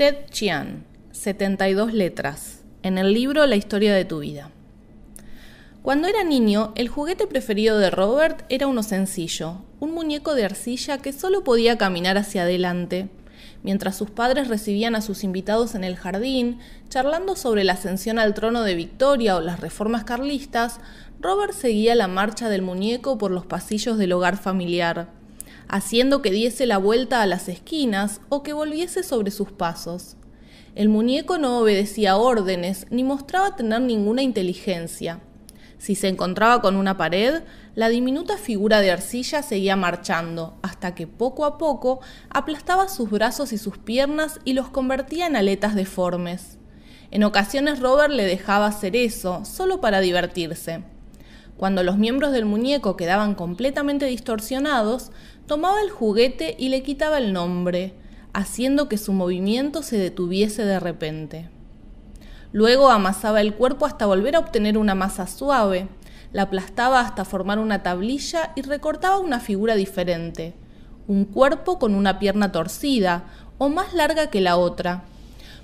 Ted Chiang, 72 letras, en el libro La historia de tu vida. Cuando era niño, el juguete preferido de Robert era uno sencillo, un muñeco de arcilla que solo podía caminar hacia adelante. Mientras sus padres recibían a sus invitados en el jardín, charlando sobre la ascensión al trono de Victoria o las reformas carlistas, Robert seguía la marcha del muñeco por los pasillos del hogar familiar haciendo que diese la vuelta a las esquinas o que volviese sobre sus pasos. El muñeco no obedecía órdenes ni mostraba tener ninguna inteligencia. Si se encontraba con una pared, la diminuta figura de arcilla seguía marchando, hasta que poco a poco aplastaba sus brazos y sus piernas y los convertía en aletas deformes. En ocasiones Robert le dejaba hacer eso, solo para divertirse. Cuando los miembros del muñeco quedaban completamente distorsionados, tomaba el juguete y le quitaba el nombre, haciendo que su movimiento se detuviese de repente. Luego amasaba el cuerpo hasta volver a obtener una masa suave, la aplastaba hasta formar una tablilla y recortaba una figura diferente, un cuerpo con una pierna torcida o más larga que la otra.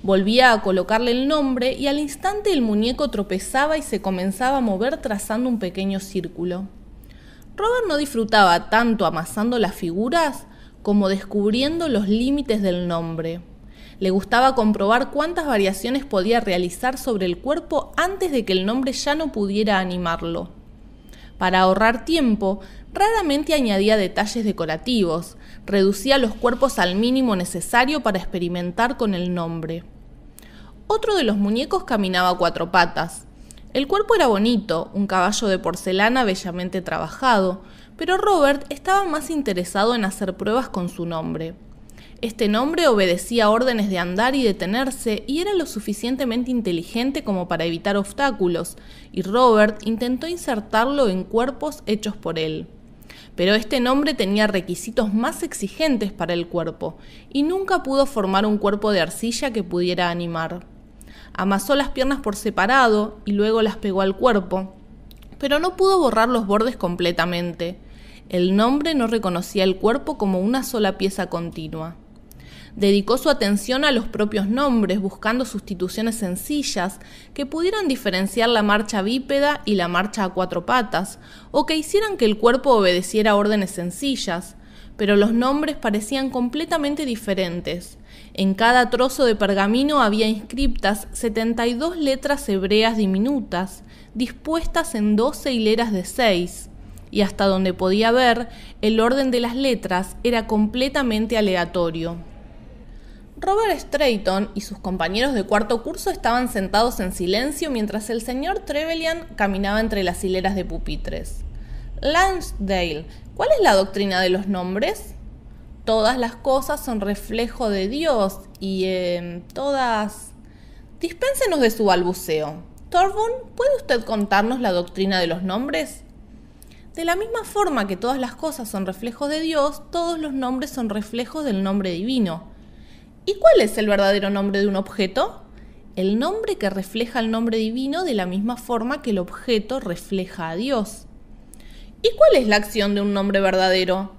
Volvía a colocarle el nombre y al instante el muñeco tropezaba y se comenzaba a mover trazando un pequeño círculo. Robert no disfrutaba tanto amasando las figuras como descubriendo los límites del nombre. Le gustaba comprobar cuántas variaciones podía realizar sobre el cuerpo antes de que el nombre ya no pudiera animarlo. Para ahorrar tiempo, raramente añadía detalles decorativos, reducía los cuerpos al mínimo necesario para experimentar con el nombre. Otro de los muñecos caminaba cuatro patas, el cuerpo era bonito, un caballo de porcelana bellamente trabajado, pero Robert estaba más interesado en hacer pruebas con su nombre. Este nombre obedecía órdenes de andar y detenerse y era lo suficientemente inteligente como para evitar obstáculos, y Robert intentó insertarlo en cuerpos hechos por él. Pero este nombre tenía requisitos más exigentes para el cuerpo, y nunca pudo formar un cuerpo de arcilla que pudiera animar. Amasó las piernas por separado y luego las pegó al cuerpo, pero no pudo borrar los bordes completamente. El nombre no reconocía el cuerpo como una sola pieza continua. Dedicó su atención a los propios nombres, buscando sustituciones sencillas que pudieran diferenciar la marcha bípeda y la marcha a cuatro patas, o que hicieran que el cuerpo obedeciera órdenes sencillas, pero los nombres parecían completamente diferentes, en cada trozo de pergamino había inscriptas 72 letras hebreas diminutas, dispuestas en 12 hileras de 6, y hasta donde podía ver, el orden de las letras era completamente aleatorio. Robert Strayton y sus compañeros de cuarto curso estaban sentados en silencio mientras el señor Trevelyan caminaba entre las hileras de pupitres. Lansdale, ¿cuál es la doctrina de los nombres? todas las cosas son reflejo de Dios y en em, todas... Dispénsenos de su balbuceo. Torbun, ¿puede usted contarnos la doctrina de los nombres? De la misma forma que todas las cosas son reflejos de Dios, todos los nombres son reflejos del nombre divino. ¿Y cuál es el verdadero nombre de un objeto? El nombre que refleja el nombre divino de la misma forma que el objeto refleja a Dios. ¿Y cuál es la acción de un nombre verdadero?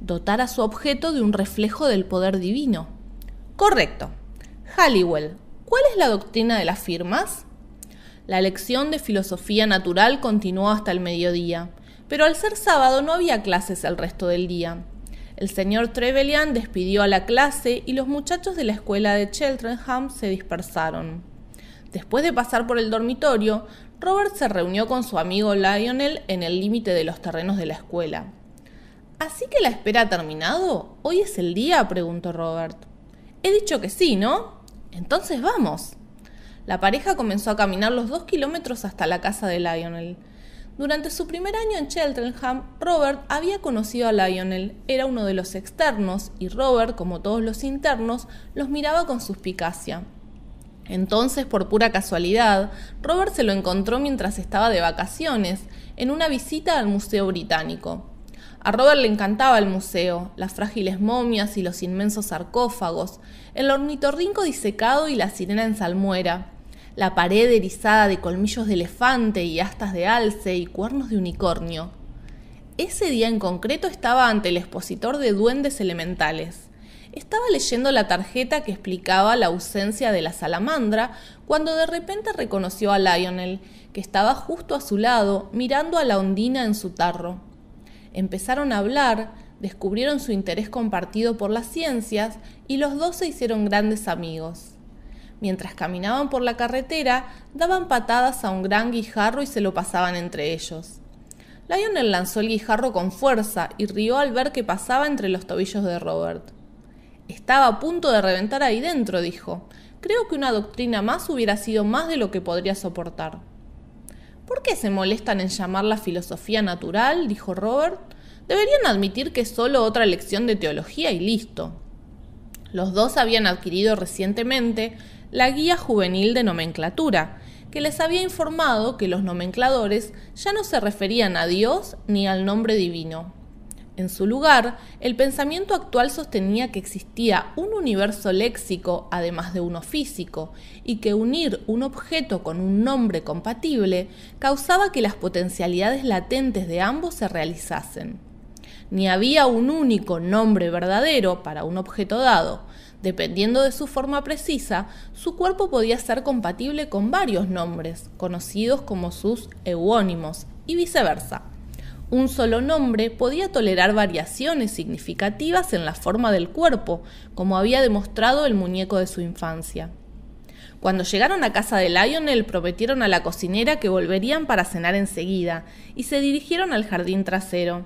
dotar a su objeto de un reflejo del poder divino. Correcto. Halliwell, ¿cuál es la doctrina de las firmas? La lección de filosofía natural continuó hasta el mediodía, pero al ser sábado no había clases el resto del día. El señor Trevelyan despidió a la clase y los muchachos de la escuela de Cheltenham se dispersaron. Después de pasar por el dormitorio, Robert se reunió con su amigo Lionel en el límite de los terrenos de la escuela. ¿Así que la espera ha terminado? ¿Hoy es el día? preguntó Robert. He dicho que sí, ¿no? Entonces vamos. La pareja comenzó a caminar los dos kilómetros hasta la casa de Lionel. Durante su primer año en Cheltenham, Robert había conocido a Lionel, era uno de los externos y Robert, como todos los internos, los miraba con suspicacia. Entonces, por pura casualidad, Robert se lo encontró mientras estaba de vacaciones, en una visita al Museo Británico. A Robert le encantaba el museo, las frágiles momias y los inmensos sarcófagos, el ornitorrinco disecado y la sirena en salmuera, la pared erizada de colmillos de elefante y astas de alce y cuernos de unicornio. Ese día en concreto estaba ante el expositor de duendes elementales. Estaba leyendo la tarjeta que explicaba la ausencia de la salamandra cuando de repente reconoció a Lionel, que estaba justo a su lado, mirando a la ondina en su tarro. Empezaron a hablar, descubrieron su interés compartido por las ciencias y los dos se hicieron grandes amigos. Mientras caminaban por la carretera, daban patadas a un gran guijarro y se lo pasaban entre ellos. Lionel lanzó el guijarro con fuerza y rió al ver que pasaba entre los tobillos de Robert. Estaba a punto de reventar ahí dentro, dijo. Creo que una doctrina más hubiera sido más de lo que podría soportar. ¿Por qué se molestan en llamar la filosofía natural? dijo Robert. Deberían admitir que es solo otra lección de teología y listo. Los dos habían adquirido recientemente la Guía Juvenil de Nomenclatura, que les había informado que los nomencladores ya no se referían a Dios ni al nombre divino, en su lugar, el pensamiento actual sostenía que existía un universo léxico además de uno físico, y que unir un objeto con un nombre compatible causaba que las potencialidades latentes de ambos se realizasen. Ni había un único nombre verdadero para un objeto dado, Dependiendo de su forma precisa, su cuerpo podía ser compatible con varios nombres, conocidos como sus eugónimos, y viceversa. Un solo nombre podía tolerar variaciones significativas en la forma del cuerpo, como había demostrado el muñeco de su infancia. Cuando llegaron a casa de Lionel prometieron a la cocinera que volverían para cenar enseguida y se dirigieron al jardín trasero.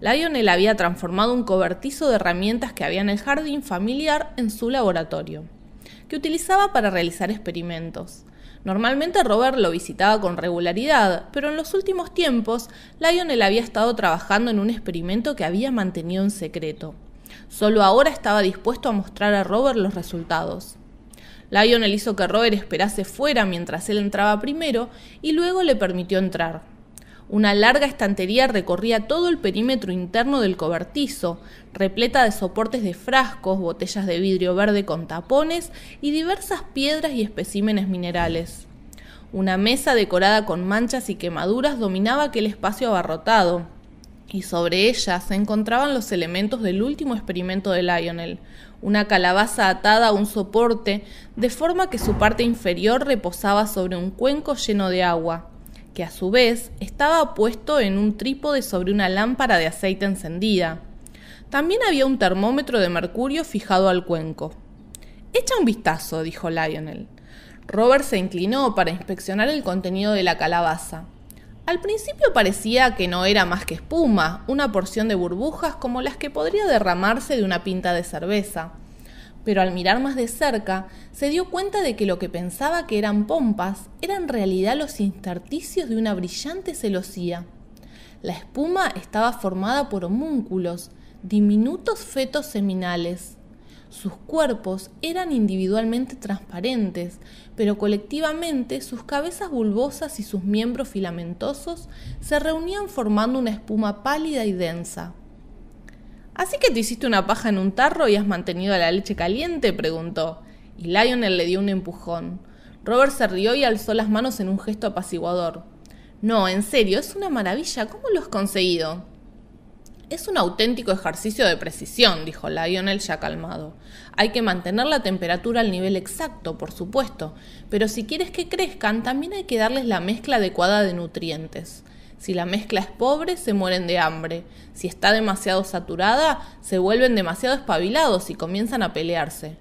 Lionel había transformado un cobertizo de herramientas que había en el jardín familiar en su laboratorio, que utilizaba para realizar experimentos. Normalmente Robert lo visitaba con regularidad, pero en los últimos tiempos Lionel había estado trabajando en un experimento que había mantenido en secreto. Solo ahora estaba dispuesto a mostrar a Robert los resultados. Lionel hizo que Robert esperase fuera mientras él entraba primero y luego le permitió entrar. Una larga estantería recorría todo el perímetro interno del cobertizo, repleta de soportes de frascos, botellas de vidrio verde con tapones y diversas piedras y especímenes minerales. Una mesa decorada con manchas y quemaduras dominaba aquel espacio abarrotado, y sobre ella se encontraban los elementos del último experimento de Lionel, una calabaza atada a un soporte, de forma que su parte inferior reposaba sobre un cuenco lleno de agua que a su vez estaba puesto en un trípode sobre una lámpara de aceite encendida. También había un termómetro de mercurio fijado al cuenco. Echa un vistazo, dijo Lionel. Robert se inclinó para inspeccionar el contenido de la calabaza. Al principio parecía que no era más que espuma, una porción de burbujas como las que podría derramarse de una pinta de cerveza pero al mirar más de cerca, se dio cuenta de que lo que pensaba que eran pompas eran en realidad los intersticios de una brillante celosía. La espuma estaba formada por homúnculos, diminutos fetos seminales. Sus cuerpos eran individualmente transparentes, pero colectivamente sus cabezas bulbosas y sus miembros filamentosos se reunían formando una espuma pálida y densa. ¿Así que te hiciste una paja en un tarro y has mantenido la leche caliente? preguntó. Y Lionel le dio un empujón. Robert se rió y alzó las manos en un gesto apaciguador. No, en serio, es una maravilla. ¿Cómo lo has conseguido? Es un auténtico ejercicio de precisión, dijo Lionel ya calmado. Hay que mantener la temperatura al nivel exacto, por supuesto, pero si quieres que crezcan, también hay que darles la mezcla adecuada de nutrientes. Si la mezcla es pobre, se mueren de hambre. Si está demasiado saturada, se vuelven demasiado espabilados y comienzan a pelearse.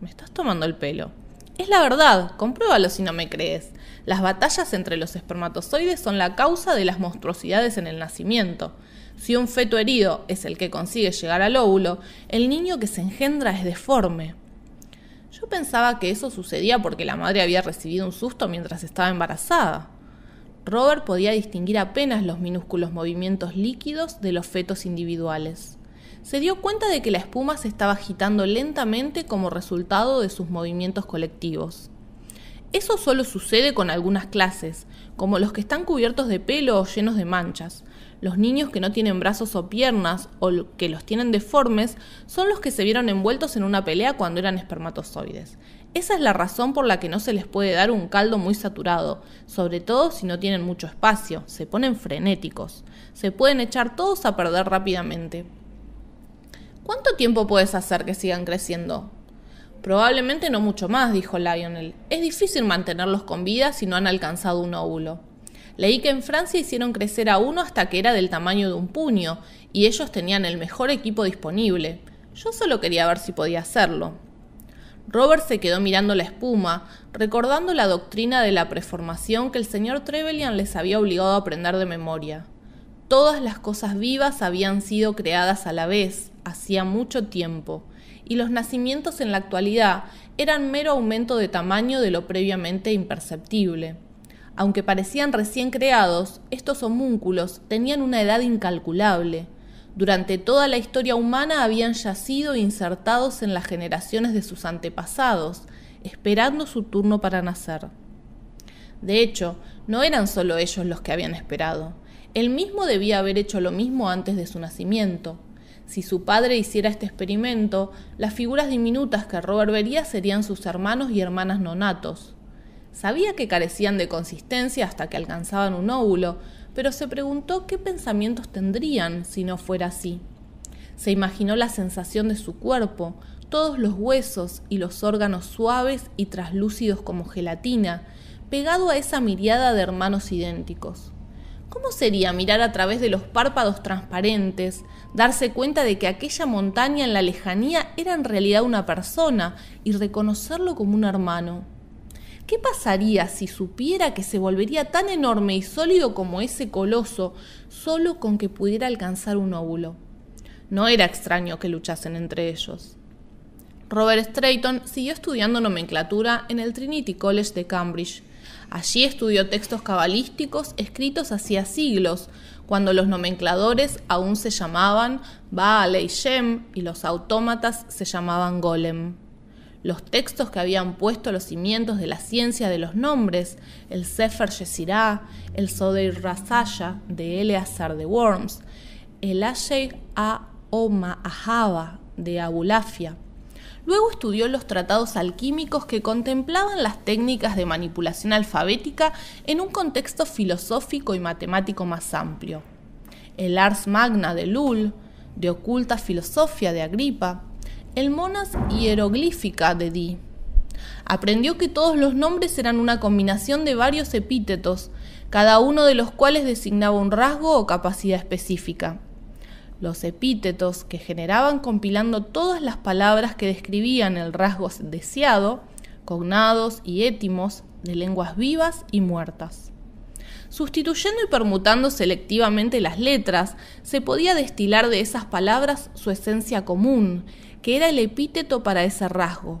Me estás tomando el pelo. Es la verdad, compruébalo si no me crees. Las batallas entre los espermatozoides son la causa de las monstruosidades en el nacimiento. Si un feto herido es el que consigue llegar al óvulo, el niño que se engendra es deforme. Yo pensaba que eso sucedía porque la madre había recibido un susto mientras estaba embarazada. Robert podía distinguir apenas los minúsculos movimientos líquidos de los fetos individuales. Se dio cuenta de que la espuma se estaba agitando lentamente como resultado de sus movimientos colectivos. Eso solo sucede con algunas clases, como los que están cubiertos de pelo o llenos de manchas. Los niños que no tienen brazos o piernas o que los tienen deformes son los que se vieron envueltos en una pelea cuando eran espermatozoides. Esa es la razón por la que no se les puede dar un caldo muy saturado, sobre todo si no tienen mucho espacio, se ponen frenéticos, se pueden echar todos a perder rápidamente. ¿Cuánto tiempo puedes hacer que sigan creciendo? Probablemente no mucho más, dijo Lionel. Es difícil mantenerlos con vida si no han alcanzado un óvulo. Leí que en Francia hicieron crecer a uno hasta que era del tamaño de un puño, y ellos tenían el mejor equipo disponible. Yo solo quería ver si podía hacerlo. Robert se quedó mirando la espuma, recordando la doctrina de la preformación que el señor Trevelyan les había obligado a aprender de memoria. Todas las cosas vivas habían sido creadas a la vez, hacía mucho tiempo, y los nacimientos en la actualidad eran mero aumento de tamaño de lo previamente imperceptible. Aunque parecían recién creados, estos homúnculos tenían una edad incalculable durante toda la historia humana habían yacido insertados en las generaciones de sus antepasados, esperando su turno para nacer. De hecho, no eran solo ellos los que habían esperado. Él mismo debía haber hecho lo mismo antes de su nacimiento. Si su padre hiciera este experimento, las figuras diminutas que Robert vería serían sus hermanos y hermanas nonatos. Sabía que carecían de consistencia hasta que alcanzaban un óvulo, pero se preguntó qué pensamientos tendrían si no fuera así. Se imaginó la sensación de su cuerpo, todos los huesos y los órganos suaves y traslúcidos como gelatina, pegado a esa mirada de hermanos idénticos. ¿Cómo sería mirar a través de los párpados transparentes, darse cuenta de que aquella montaña en la lejanía era en realidad una persona y reconocerlo como un hermano? ¿Qué pasaría si supiera que se volvería tan enorme y sólido como ese coloso solo con que pudiera alcanzar un óvulo? No era extraño que luchasen entre ellos. Robert Strayton siguió estudiando nomenclatura en el Trinity College de Cambridge. Allí estudió textos cabalísticos escritos hacía siglos, cuando los nomencladores aún se llamaban Baal y Shem y los autómatas se llamaban Golem los textos que habían puesto los cimientos de la ciencia de los nombres, el Sefer Yesirah, el Sodeir Rasaya de Eleazar de Worms, el Ashei A. Oma de Abulafia. Luego estudió los tratados alquímicos que contemplaban las técnicas de manipulación alfabética en un contexto filosófico y matemático más amplio. El Ars Magna de Lull, de Oculta Filosofía de Agripa, el monas hieroglífica de di Aprendió que todos los nombres eran una combinación de varios epítetos, cada uno de los cuales designaba un rasgo o capacidad específica. Los epítetos que generaban compilando todas las palabras que describían el rasgo deseado, cognados y étimos de lenguas vivas y muertas. Sustituyendo y permutando selectivamente las letras, se podía destilar de esas palabras su esencia común, que era el epíteto para ese rasgo.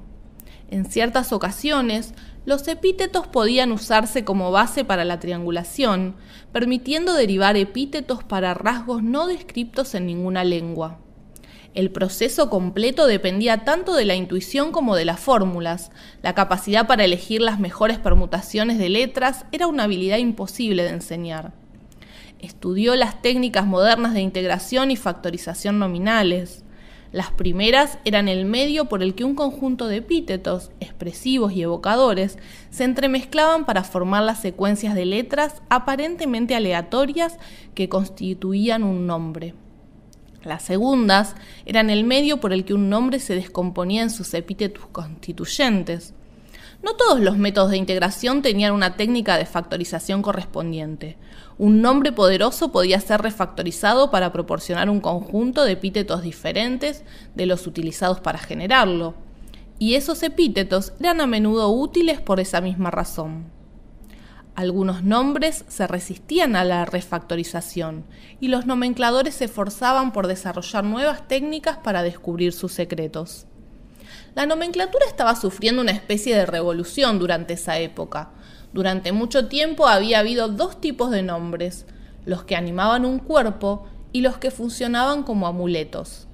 En ciertas ocasiones, los epítetos podían usarse como base para la triangulación, permitiendo derivar epítetos para rasgos no descriptos en ninguna lengua. El proceso completo dependía tanto de la intuición como de las fórmulas. La capacidad para elegir las mejores permutaciones de letras era una habilidad imposible de enseñar. Estudió las técnicas modernas de integración y factorización nominales. Las primeras eran el medio por el que un conjunto de epítetos, expresivos y evocadores, se entremezclaban para formar las secuencias de letras aparentemente aleatorias que constituían un nombre. Las segundas eran el medio por el que un nombre se descomponía en sus epítetos constituyentes. No todos los métodos de integración tenían una técnica de factorización correspondiente. Un nombre poderoso podía ser refactorizado para proporcionar un conjunto de epítetos diferentes de los utilizados para generarlo, y esos epítetos eran a menudo útiles por esa misma razón. Algunos nombres se resistían a la refactorización y los nomencladores se esforzaban por desarrollar nuevas técnicas para descubrir sus secretos la nomenclatura estaba sufriendo una especie de revolución durante esa época. Durante mucho tiempo había habido dos tipos de nombres, los que animaban un cuerpo y los que funcionaban como amuletos.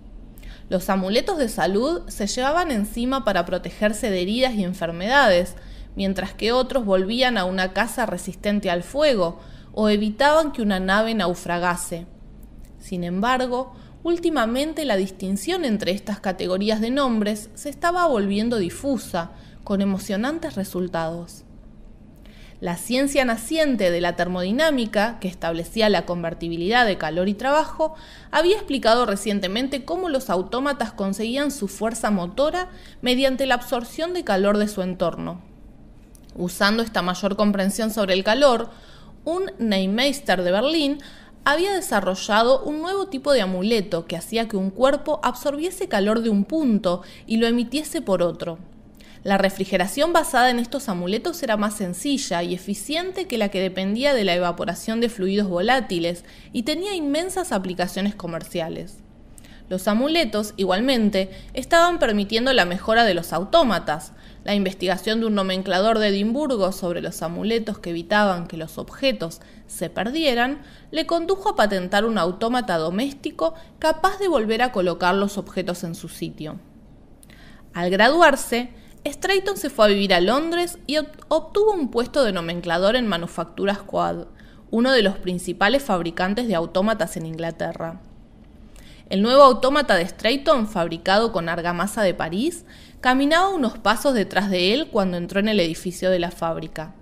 Los amuletos de salud se llevaban encima para protegerse de heridas y enfermedades, mientras que otros volvían a una casa resistente al fuego o evitaban que una nave naufragase. Sin embargo, Últimamente la distinción entre estas categorías de nombres se estaba volviendo difusa, con emocionantes resultados. La ciencia naciente de la termodinámica, que establecía la convertibilidad de calor y trabajo, había explicado recientemente cómo los autómatas conseguían su fuerza motora mediante la absorción de calor de su entorno. Usando esta mayor comprensión sobre el calor, un Neimeister de Berlín había desarrollado un nuevo tipo de amuleto que hacía que un cuerpo absorbiese calor de un punto y lo emitiese por otro. La refrigeración basada en estos amuletos era más sencilla y eficiente que la que dependía de la evaporación de fluidos volátiles y tenía inmensas aplicaciones comerciales. Los amuletos, igualmente, estaban permitiendo la mejora de los autómatas. La investigación de un nomenclador de Edimburgo sobre los amuletos que evitaban que los objetos se perdieran, le condujo a patentar un autómata doméstico capaz de volver a colocar los objetos en su sitio. Al graduarse, Strayton se fue a vivir a Londres y obtuvo un puesto de nomenclador en Manufacturas Quad, uno de los principales fabricantes de autómatas en Inglaterra. El nuevo autómata de Strayton, fabricado con argamasa de París, caminaba unos pasos detrás de él cuando entró en el edificio de la fábrica.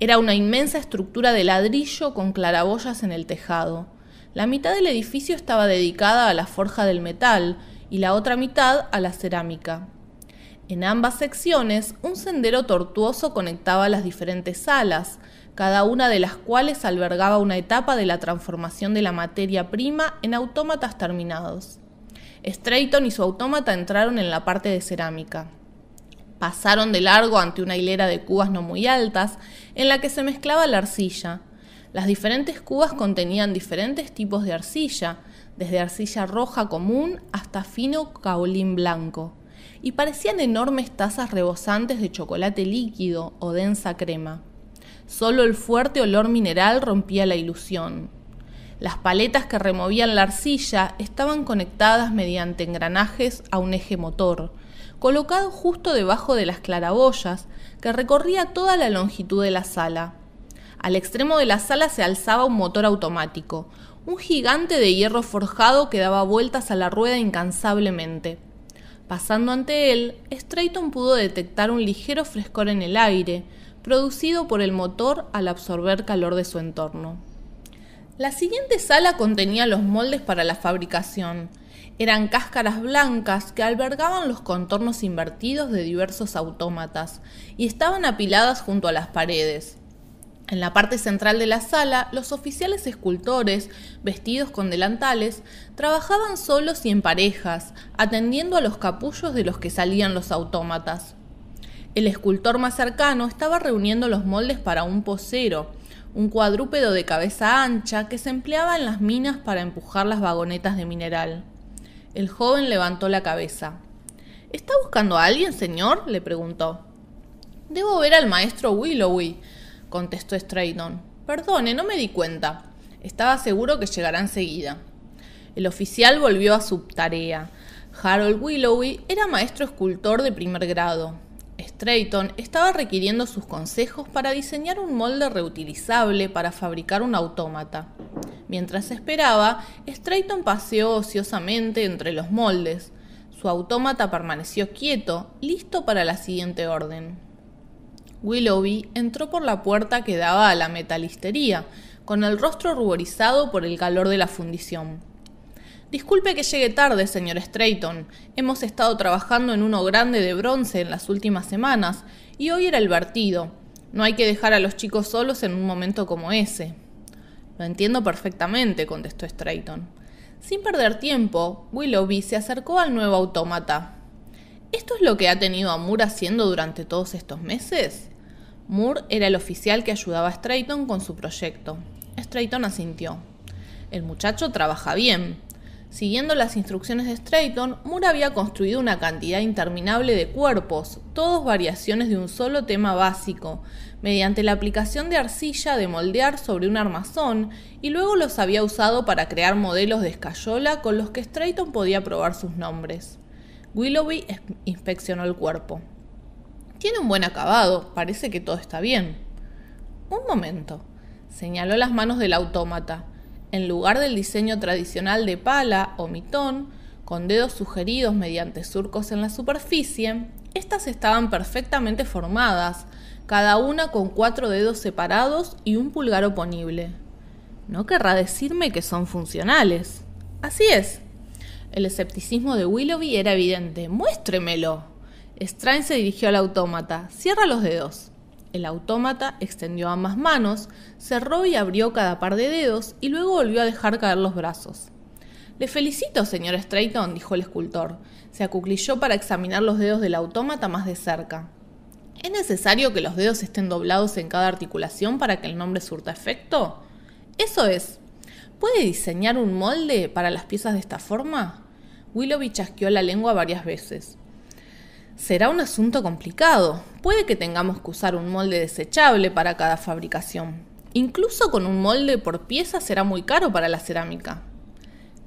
Era una inmensa estructura de ladrillo con claraboyas en el tejado. La mitad del edificio estaba dedicada a la forja del metal y la otra mitad a la cerámica. En ambas secciones, un sendero tortuoso conectaba las diferentes salas, cada una de las cuales albergaba una etapa de la transformación de la materia prima en autómatas terminados. Strayton y su autómata entraron en la parte de cerámica. Pasaron de largo ante una hilera de cubas no muy altas en la que se mezclaba la arcilla. Las diferentes cubas contenían diferentes tipos de arcilla, desde arcilla roja común hasta fino caolín blanco, y parecían enormes tazas rebosantes de chocolate líquido o densa crema. Solo el fuerte olor mineral rompía la ilusión. Las paletas que removían la arcilla estaban conectadas mediante engranajes a un eje motor, colocado justo debajo de las claraboyas que recorría toda la longitud de la sala. Al extremo de la sala se alzaba un motor automático, un gigante de hierro forjado que daba vueltas a la rueda incansablemente. Pasando ante él, Strayton pudo detectar un ligero frescor en el aire, producido por el motor al absorber calor de su entorno. La siguiente sala contenía los moldes para la fabricación, eran cáscaras blancas que albergaban los contornos invertidos de diversos autómatas y estaban apiladas junto a las paredes. En la parte central de la sala, los oficiales escultores, vestidos con delantales, trabajaban solos y en parejas, atendiendo a los capullos de los que salían los autómatas. El escultor más cercano estaba reuniendo los moldes para un posero, un cuadrúpedo de cabeza ancha que se empleaba en las minas para empujar las vagonetas de mineral. El joven levantó la cabeza. ¿Está buscando a alguien, señor? le preguntó. Debo ver al maestro Willowy, contestó Straydon. Perdone, no me di cuenta. Estaba seguro que llegará enseguida. El oficial volvió a su tarea. Harold Willowy era maestro escultor de primer grado. Strayton estaba requiriendo sus consejos para diseñar un molde reutilizable para fabricar un autómata. Mientras esperaba, Strayton paseó ociosamente entre los moldes. Su autómata permaneció quieto, listo para la siguiente orden. Willoughby entró por la puerta que daba a la metalistería, con el rostro ruborizado por el calor de la fundición. Disculpe que llegue tarde, señor Strayton. Hemos estado trabajando en uno grande de bronce en las últimas semanas y hoy era el vertido. No hay que dejar a los chicos solos en un momento como ese. Lo entiendo perfectamente, contestó Strayton. Sin perder tiempo, Willoughby se acercó al nuevo autómata. ¿Esto es lo que ha tenido a Moore haciendo durante todos estos meses? Moore era el oficial que ayudaba a Strayton con su proyecto. Strayton asintió. El muchacho trabaja bien. Siguiendo las instrucciones de Strayton, Moore había construido una cantidad interminable de cuerpos, todos variaciones de un solo tema básico, mediante la aplicación de arcilla de moldear sobre un armazón, y luego los había usado para crear modelos de escayola con los que Strayton podía probar sus nombres. Willoughby inspeccionó el cuerpo. Tiene un buen acabado, parece que todo está bien. Un momento, señaló las manos del autómata en lugar del diseño tradicional de pala o mitón, con dedos sugeridos mediante surcos en la superficie, estas estaban perfectamente formadas, cada una con cuatro dedos separados y un pulgar oponible. No querrá decirme que son funcionales. Así es. El escepticismo de Willoughby era evidente. Muéstremelo. Strain se dirigió al autómata. Cierra los dedos. El autómata extendió ambas manos, cerró y abrió cada par de dedos y luego volvió a dejar caer los brazos. Le felicito, señor Strayton, dijo el escultor. Se acuclilló para examinar los dedos del autómata más de cerca. ¿Es necesario que los dedos estén doblados en cada articulación para que el nombre surta efecto? Eso es. ¿Puede diseñar un molde para las piezas de esta forma? Willoughby chasqueó la lengua varias veces será un asunto complicado. Puede que tengamos que usar un molde desechable para cada fabricación. Incluso con un molde por pieza será muy caro para la cerámica.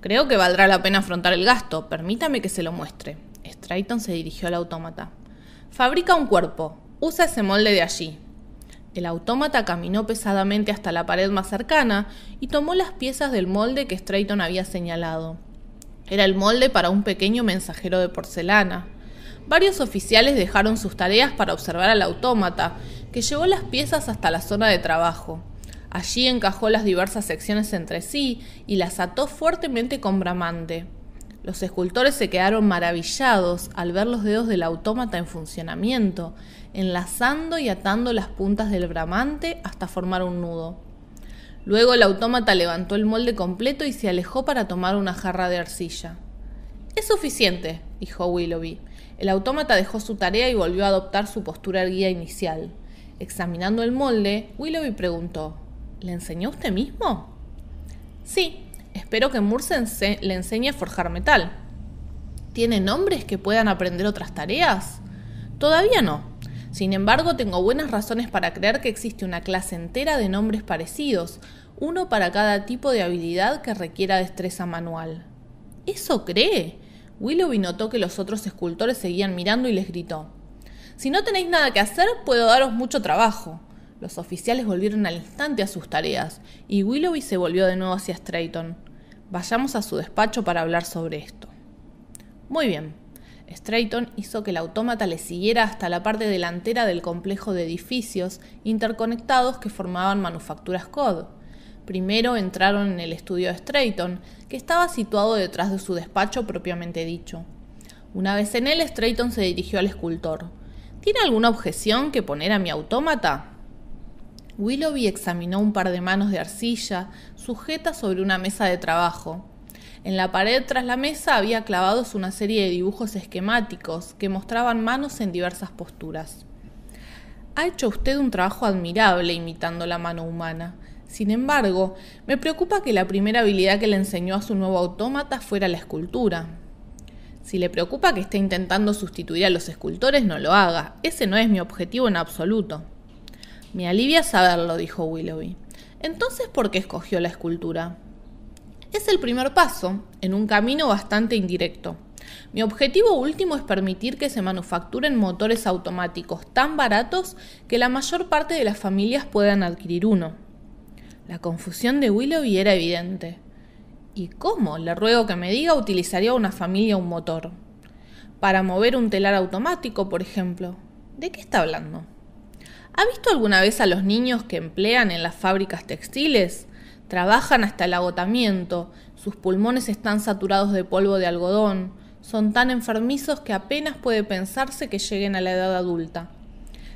Creo que valdrá la pena afrontar el gasto. Permítame que se lo muestre. Strayton se dirigió al autómata. Fabrica un cuerpo. Usa ese molde de allí. El autómata caminó pesadamente hasta la pared más cercana y tomó las piezas del molde que Strayton había señalado. Era el molde para un pequeño mensajero de porcelana varios oficiales dejaron sus tareas para observar al autómata, que llevó las piezas hasta la zona de trabajo. Allí encajó las diversas secciones entre sí y las ató fuertemente con bramante. Los escultores se quedaron maravillados al ver los dedos del autómata en funcionamiento, enlazando y atando las puntas del bramante hasta formar un nudo. Luego el autómata levantó el molde completo y se alejó para tomar una jarra de arcilla. Es suficiente, dijo Willoughby. El autómata dejó su tarea y volvió a adoptar su postura guía inicial. Examinando el molde, Willoughby preguntó: ¿Le enseñó usted mismo? Sí, espero que Mursen le enseñe a forjar metal. ¿Tiene nombres que puedan aprender otras tareas? Todavía no. Sin embargo, tengo buenas razones para creer que existe una clase entera de nombres parecidos, uno para cada tipo de habilidad que requiera destreza manual. ¿Eso cree? Willoughby notó que los otros escultores seguían mirando y les gritó Si no tenéis nada que hacer, puedo daros mucho trabajo. Los oficiales volvieron al instante a sus tareas, y Willoughby se volvió de nuevo hacia Strayton. Vayamos a su despacho para hablar sobre esto. Muy bien. Strayton hizo que el autómata le siguiera hasta la parte delantera del complejo de edificios interconectados que formaban manufacturas Code. Primero entraron en el estudio de Strayton, que estaba situado detrás de su despacho propiamente dicho. Una vez en él, Strayton se dirigió al escultor. ¿Tiene alguna objeción que poner a mi autómata? Willoughby examinó un par de manos de arcilla sujetas sobre una mesa de trabajo. En la pared tras la mesa había clavados una serie de dibujos esquemáticos que mostraban manos en diversas posturas. Ha hecho usted un trabajo admirable imitando la mano humana. Sin embargo, me preocupa que la primera habilidad que le enseñó a su nuevo autómata fuera la escultura. Si le preocupa que esté intentando sustituir a los escultores, no lo haga. Ese no es mi objetivo en absoluto. Me alivia saberlo, dijo Willoughby. Entonces, ¿por qué escogió la escultura? Es el primer paso, en un camino bastante indirecto. Mi objetivo último es permitir que se manufacturen motores automáticos tan baratos que la mayor parte de las familias puedan adquirir uno. La confusión de Willoughby era evidente. ¿Y cómo, le ruego que me diga, utilizaría una familia un motor? Para mover un telar automático, por ejemplo. ¿De qué está hablando? ¿Ha visto alguna vez a los niños que emplean en las fábricas textiles? Trabajan hasta el agotamiento, sus pulmones están saturados de polvo de algodón, son tan enfermizos que apenas puede pensarse que lleguen a la edad adulta.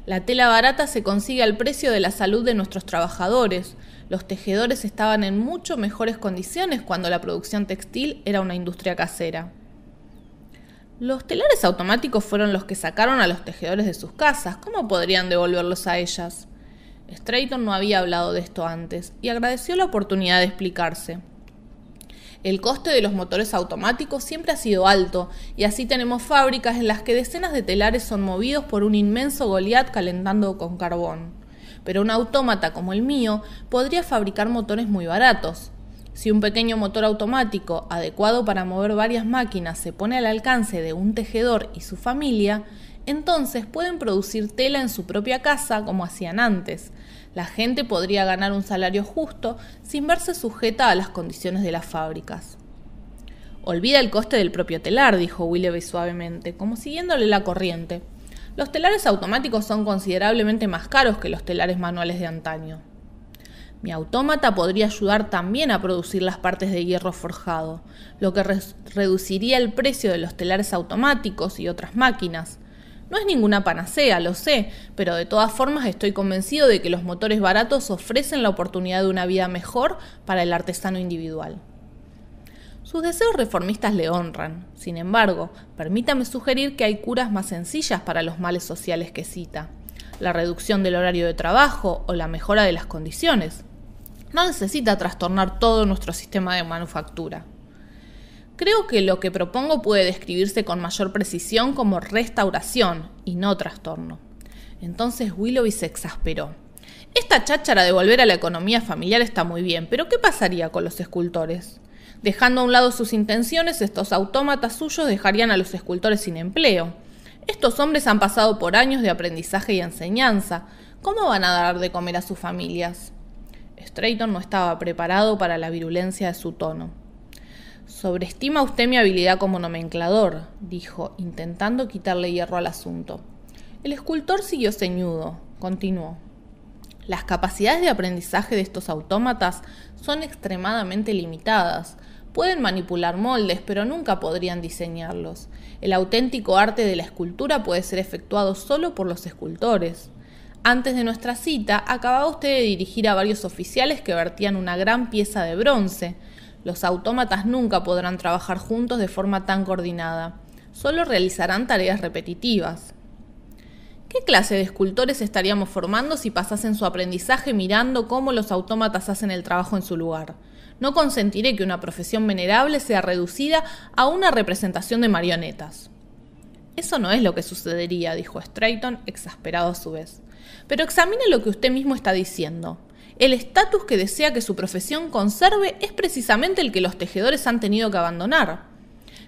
La tela barata se consigue al precio de la salud de nuestros trabajadores, los tejedores estaban en mucho mejores condiciones cuando la producción textil era una industria casera. Los telares automáticos fueron los que sacaron a los tejedores de sus casas. ¿Cómo podrían devolverlos a ellas? Strayton no había hablado de esto antes y agradeció la oportunidad de explicarse. El coste de los motores automáticos siempre ha sido alto, y así tenemos fábricas en las que decenas de telares son movidos por un inmenso Goliat calentando con carbón pero un autómata como el mío podría fabricar motores muy baratos. Si un pequeño motor automático adecuado para mover varias máquinas se pone al alcance de un tejedor y su familia, entonces pueden producir tela en su propia casa como hacían antes. La gente podría ganar un salario justo sin verse sujeta a las condiciones de las fábricas. Olvida el coste del propio telar, dijo Willoughby suavemente, como siguiéndole la corriente. Los telares automáticos son considerablemente más caros que los telares manuales de antaño. Mi autómata podría ayudar también a producir las partes de hierro forjado, lo que reduciría el precio de los telares automáticos y otras máquinas. No es ninguna panacea, lo sé, pero de todas formas estoy convencido de que los motores baratos ofrecen la oportunidad de una vida mejor para el artesano individual. Sus deseos reformistas le honran. Sin embargo, permítame sugerir que hay curas más sencillas para los males sociales que cita. La reducción del horario de trabajo o la mejora de las condiciones. No necesita trastornar todo nuestro sistema de manufactura. Creo que lo que propongo puede describirse con mayor precisión como restauración y no trastorno. Entonces Willoughby se exasperó. Esta cháchara de volver a la economía familiar está muy bien, pero ¿qué pasaría con los escultores? Dejando a un lado sus intenciones, estos autómatas suyos dejarían a los escultores sin empleo. Estos hombres han pasado por años de aprendizaje y enseñanza. ¿Cómo van a dar de comer a sus familias? Strayton no estaba preparado para la virulencia de su tono. Sobreestima usted mi habilidad como nomenclador, dijo, intentando quitarle hierro al asunto. El escultor siguió ceñudo, continuó. Las capacidades de aprendizaje de estos autómatas son extremadamente limitadas, Pueden manipular moldes, pero nunca podrían diseñarlos. El auténtico arte de la escultura puede ser efectuado solo por los escultores. Antes de nuestra cita, acababa usted de dirigir a varios oficiales que vertían una gran pieza de bronce. Los autómatas nunca podrán trabajar juntos de forma tan coordinada. Solo realizarán tareas repetitivas. ¿Qué clase de escultores estaríamos formando si pasasen su aprendizaje mirando cómo los autómatas hacen el trabajo en su lugar? No consentiré que una profesión venerable sea reducida a una representación de marionetas. Eso no es lo que sucedería, dijo Strayton, exasperado a su vez. Pero examine lo que usted mismo está diciendo. El estatus que desea que su profesión conserve es precisamente el que los tejedores han tenido que abandonar.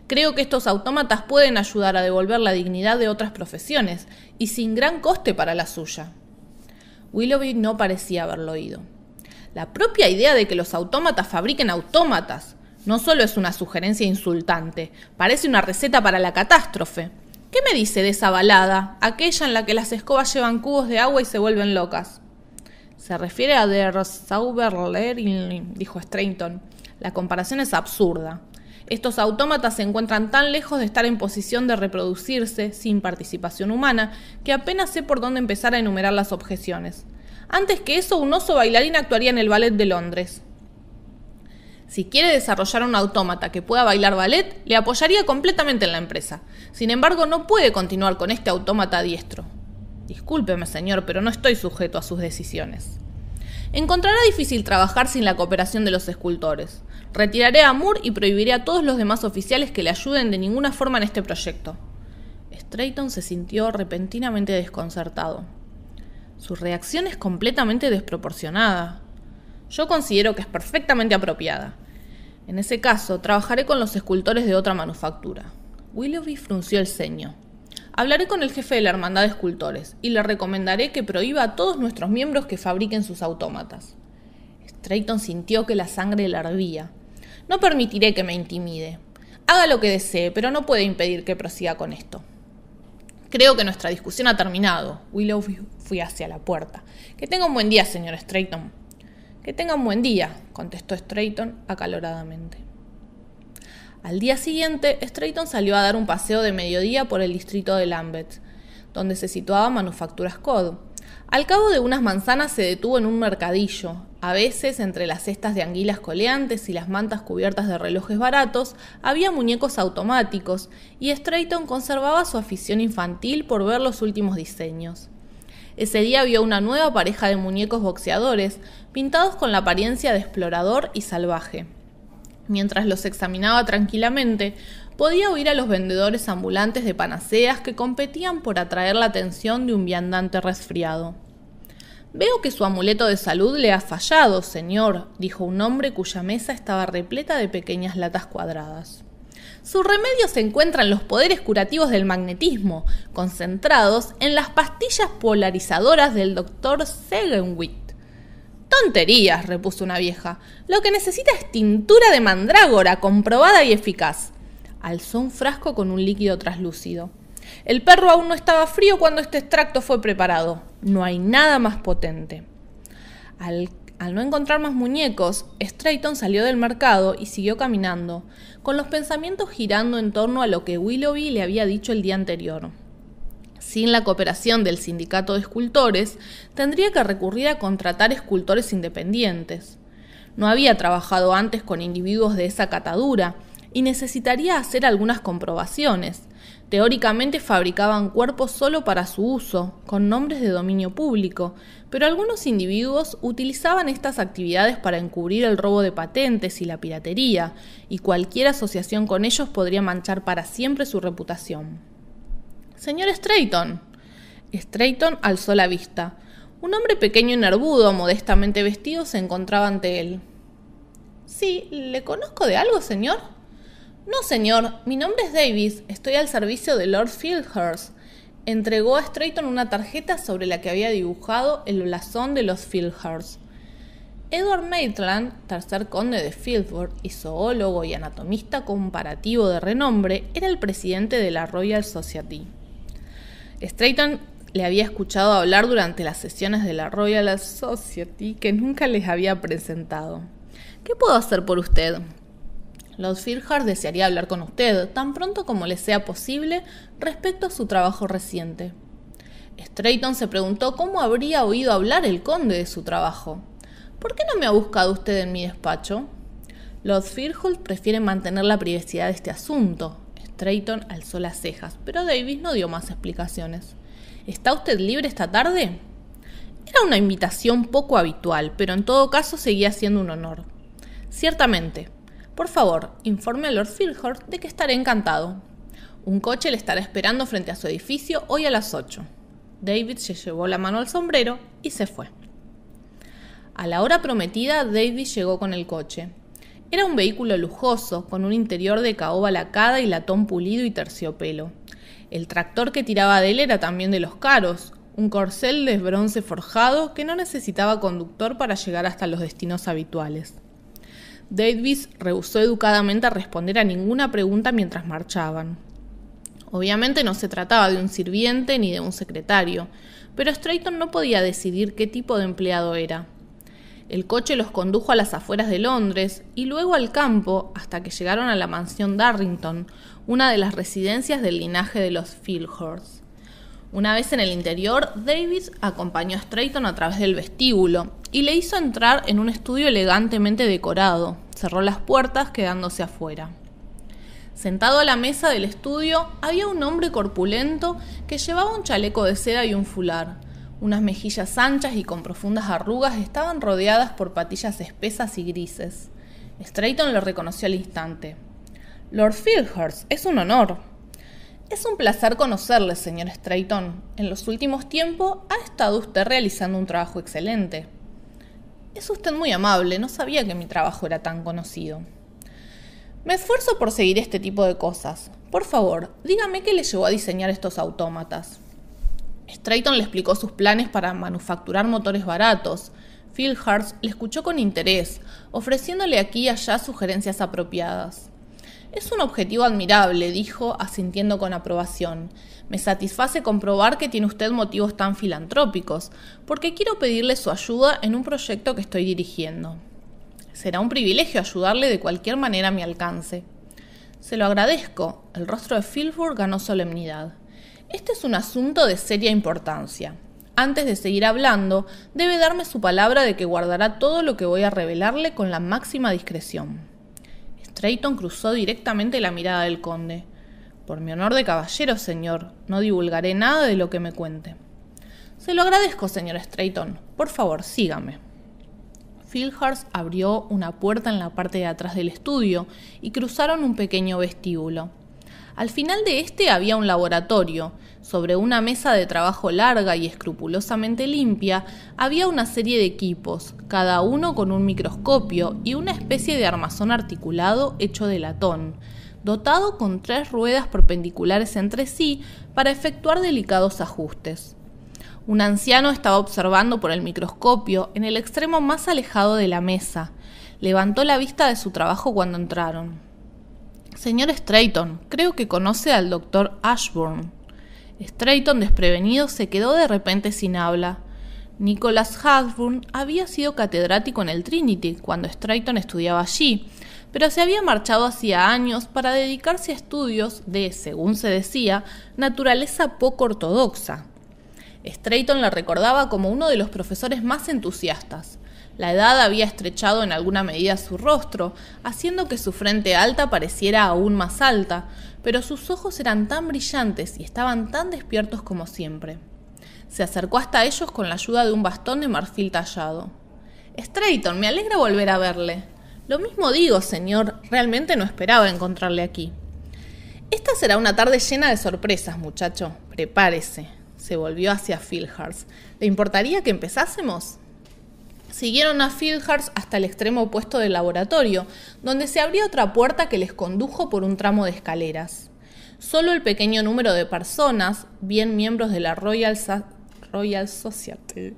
Creo que estos autómatas pueden ayudar a devolver la dignidad de otras profesiones, y sin gran coste para la suya. Willoughby no parecía haberlo oído. La propia idea de que los autómatas fabriquen autómatas no solo es una sugerencia insultante, parece una receta para la catástrofe. ¿Qué me dice de esa balada, aquella en la que las escobas llevan cubos de agua y se vuelven locas? Se refiere a Der Sauberlehrling, dijo Strayton. La comparación es absurda. Estos autómatas se encuentran tan lejos de estar en posición de reproducirse sin participación humana que apenas sé por dónde empezar a enumerar las objeciones. Antes que eso, un oso bailarín actuaría en el Ballet de Londres. Si quiere desarrollar un autómata que pueda bailar ballet, le apoyaría completamente en la empresa. Sin embargo, no puede continuar con este autómata diestro. Discúlpeme, señor, pero no estoy sujeto a sus decisiones. Encontrará difícil trabajar sin la cooperación de los escultores. Retiraré a Moore y prohibiré a todos los demás oficiales que le ayuden de ninguna forma en este proyecto. Strayton se sintió repentinamente desconcertado. Su reacción es completamente desproporcionada. Yo considero que es perfectamente apropiada. En ese caso, trabajaré con los escultores de otra manufactura. Willoughby frunció el ceño. Hablaré con el jefe de la Hermandad de Escultores y le recomendaré que prohíba a todos nuestros miembros que fabriquen sus autómatas. Strayton sintió que la sangre le ardía. No permitiré que me intimide. Haga lo que desee, pero no puede impedir que prosiga con esto. Creo que nuestra discusión ha terminado. Willoughby fui hacia la puerta. Que tenga un buen día, señor Strayton. Que tenga un buen día, contestó Strayton acaloradamente. Al día siguiente, Strayton salió a dar un paseo de mediodía por el distrito de Lambeth, donde se situaba Manufacturas Code. Al cabo de unas manzanas se detuvo en un mercadillo. A veces, entre las cestas de anguilas coleantes y las mantas cubiertas de relojes baratos, había muñecos automáticos, y Strayton conservaba su afición infantil por ver los últimos diseños. Ese día vio una nueva pareja de muñecos boxeadores, pintados con la apariencia de explorador y salvaje. Mientras los examinaba tranquilamente, podía oír a los vendedores ambulantes de panaceas que competían por atraer la atención de un viandante resfriado. Veo que su amuleto de salud le ha fallado, señor, dijo un hombre cuya mesa estaba repleta de pequeñas latas cuadradas. Su remedio se encuentra en los poderes curativos del magnetismo, concentrados en las pastillas polarizadoras del doctor Segenwit. Tonterías, repuso una vieja. Lo que necesita es tintura de mandrágora, comprobada y eficaz. Alzó un frasco con un líquido traslúcido. El perro aún no estaba frío cuando este extracto fue preparado. No hay nada más potente. Al al no encontrar más muñecos, Strayton salió del mercado y siguió caminando, con los pensamientos girando en torno a lo que Willoughby le había dicho el día anterior. Sin la cooperación del sindicato de escultores, tendría que recurrir a contratar escultores independientes. No había trabajado antes con individuos de esa catadura y necesitaría hacer algunas comprobaciones, Teóricamente fabricaban cuerpos solo para su uso, con nombres de dominio público, pero algunos individuos utilizaban estas actividades para encubrir el robo de patentes y la piratería, y cualquier asociación con ellos podría manchar para siempre su reputación. Señor Strayton. Strayton alzó la vista. Un hombre pequeño y nervudo, modestamente vestido, se encontraba ante él. Sí, ¿le conozco de algo, señor? No, señor, mi nombre es Davis, estoy al servicio de Lord Fieldhurst. Entregó a Strayton una tarjeta sobre la que había dibujado el blasón de los Fieldhurst. Edward Maitland, tercer conde de Fieldford y zoólogo y anatomista comparativo de renombre, era el presidente de la Royal Society. Strayton le había escuchado hablar durante las sesiones de la Royal Society que nunca les había presentado. ¿Qué puedo hacer por usted? Lord Firhard desearía hablar con usted tan pronto como le sea posible respecto a su trabajo reciente. Strayton se preguntó cómo habría oído hablar el conde de su trabajo. ¿Por qué no me ha buscado usted en mi despacho? Lord Firhold prefiere mantener la privacidad de este asunto. Strayton alzó las cejas, pero Davis no dio más explicaciones. ¿Está usted libre esta tarde? Era una invitación poco habitual, pero en todo caso seguía siendo un honor. Ciertamente, por favor, informe a Lord Firhorst de que estaré encantado. Un coche le estará esperando frente a su edificio hoy a las 8. David se llevó la mano al sombrero y se fue. A la hora prometida, David llegó con el coche. Era un vehículo lujoso, con un interior de caoba lacada y latón pulido y terciopelo. El tractor que tiraba de él era también de los caros, un corcel de bronce forjado que no necesitaba conductor para llegar hasta los destinos habituales. Davis rehusó educadamente a responder a ninguna pregunta mientras marchaban. Obviamente no se trataba de un sirviente ni de un secretario, pero Strayton no podía decidir qué tipo de empleado era. El coche los condujo a las afueras de Londres y luego al campo hasta que llegaron a la mansión Darrington, una de las residencias del linaje de los Fieldhorse. Una vez en el interior, Davis acompañó a Strayton a través del vestíbulo, y le hizo entrar en un estudio elegantemente decorado. Cerró las puertas quedándose afuera. Sentado a la mesa del estudio había un hombre corpulento que llevaba un chaleco de seda y un fular. Unas mejillas anchas y con profundas arrugas estaban rodeadas por patillas espesas y grises. Strayton lo reconoció al instante. Lord Fieldhurst, es un honor. Es un placer conocerle, señor Strayton. En los últimos tiempos ha estado usted realizando un trabajo excelente. Es usted muy amable, no sabía que mi trabajo era tan conocido. Me esfuerzo por seguir este tipo de cosas. Por favor, dígame qué le llevó a diseñar estos autómatas. Strayton le explicó sus planes para manufacturar motores baratos. Phil Hartz le escuchó con interés, ofreciéndole aquí y allá sugerencias apropiadas. Es un objetivo admirable, dijo, asintiendo con aprobación. Me satisface comprobar que tiene usted motivos tan filantrópicos, porque quiero pedirle su ayuda en un proyecto que estoy dirigiendo. Será un privilegio ayudarle de cualquier manera a mi alcance. Se lo agradezco. El rostro de Filford ganó solemnidad. Este es un asunto de seria importancia. Antes de seguir hablando, debe darme su palabra de que guardará todo lo que voy a revelarle con la máxima discreción. Strayton cruzó directamente la mirada del conde. Por mi honor de caballero, señor, no divulgaré nada de lo que me cuente. Se lo agradezco, señor Strayton. Por favor, sígame. Philhurst abrió una puerta en la parte de atrás del estudio y cruzaron un pequeño vestíbulo. Al final de este había un laboratorio, sobre una mesa de trabajo larga y escrupulosamente limpia había una serie de equipos, cada uno con un microscopio y una especie de armazón articulado hecho de latón, dotado con tres ruedas perpendiculares entre sí para efectuar delicados ajustes. Un anciano estaba observando por el microscopio en el extremo más alejado de la mesa. Levantó la vista de su trabajo cuando entraron. Señor Strayton, creo que conoce al doctor Ashburn. Strayton, desprevenido, se quedó de repente sin habla. Nicholas Hasbrun había sido catedrático en el Trinity cuando Strayton estudiaba allí, pero se había marchado hacía años para dedicarse a estudios de, según se decía, naturaleza poco ortodoxa. Strayton la recordaba como uno de los profesores más entusiastas. La edad había estrechado en alguna medida su rostro, haciendo que su frente alta pareciera aún más alta, pero sus ojos eran tan brillantes y estaban tan despiertos como siempre. Se acercó hasta ellos con la ayuda de un bastón de marfil tallado. Strayton, me alegra volver a verle. Lo mismo digo, señor, realmente no esperaba encontrarle aquí. Esta será una tarde llena de sorpresas, muchacho. Prepárese. Se volvió hacia Philhurst. ¿Le importaría que empezásemos? Siguieron a Fieldhurst hasta el extremo opuesto del laboratorio, donde se abrió otra puerta que les condujo por un tramo de escaleras. Solo el pequeño número de personas, bien miembros de la Royal, Royal Society,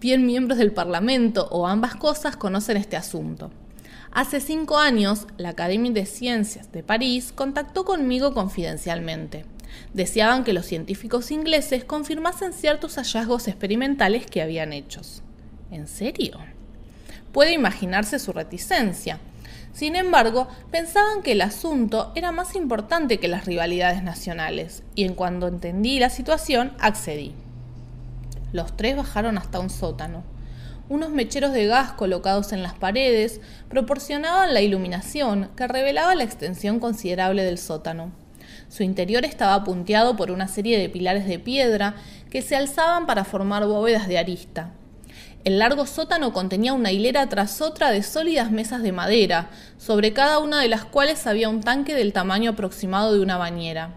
bien miembros del Parlamento o ambas cosas, conocen este asunto. Hace cinco años, la Academia de Ciencias de París contactó conmigo confidencialmente. Deseaban que los científicos ingleses confirmasen ciertos hallazgos experimentales que habían hechos. ¿En serio? Puede imaginarse su reticencia. Sin embargo, pensaban que el asunto era más importante que las rivalidades nacionales, y en cuanto entendí la situación, accedí. Los tres bajaron hasta un sótano. Unos mecheros de gas colocados en las paredes proporcionaban la iluminación que revelaba la extensión considerable del sótano. Su interior estaba punteado por una serie de pilares de piedra que se alzaban para formar bóvedas de arista, el largo sótano contenía una hilera tras otra de sólidas mesas de madera, sobre cada una de las cuales había un tanque del tamaño aproximado de una bañera.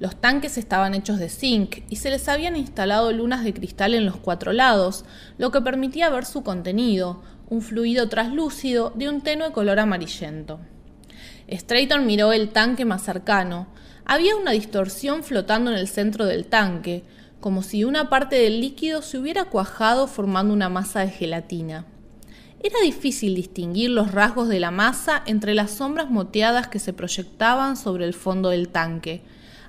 Los tanques estaban hechos de zinc y se les habían instalado lunas de cristal en los cuatro lados, lo que permitía ver su contenido, un fluido traslúcido de un tenue color amarillento. Strayton miró el tanque más cercano. Había una distorsión flotando en el centro del tanque, como si una parte del líquido se hubiera cuajado formando una masa de gelatina. Era difícil distinguir los rasgos de la masa entre las sombras moteadas que se proyectaban sobre el fondo del tanque,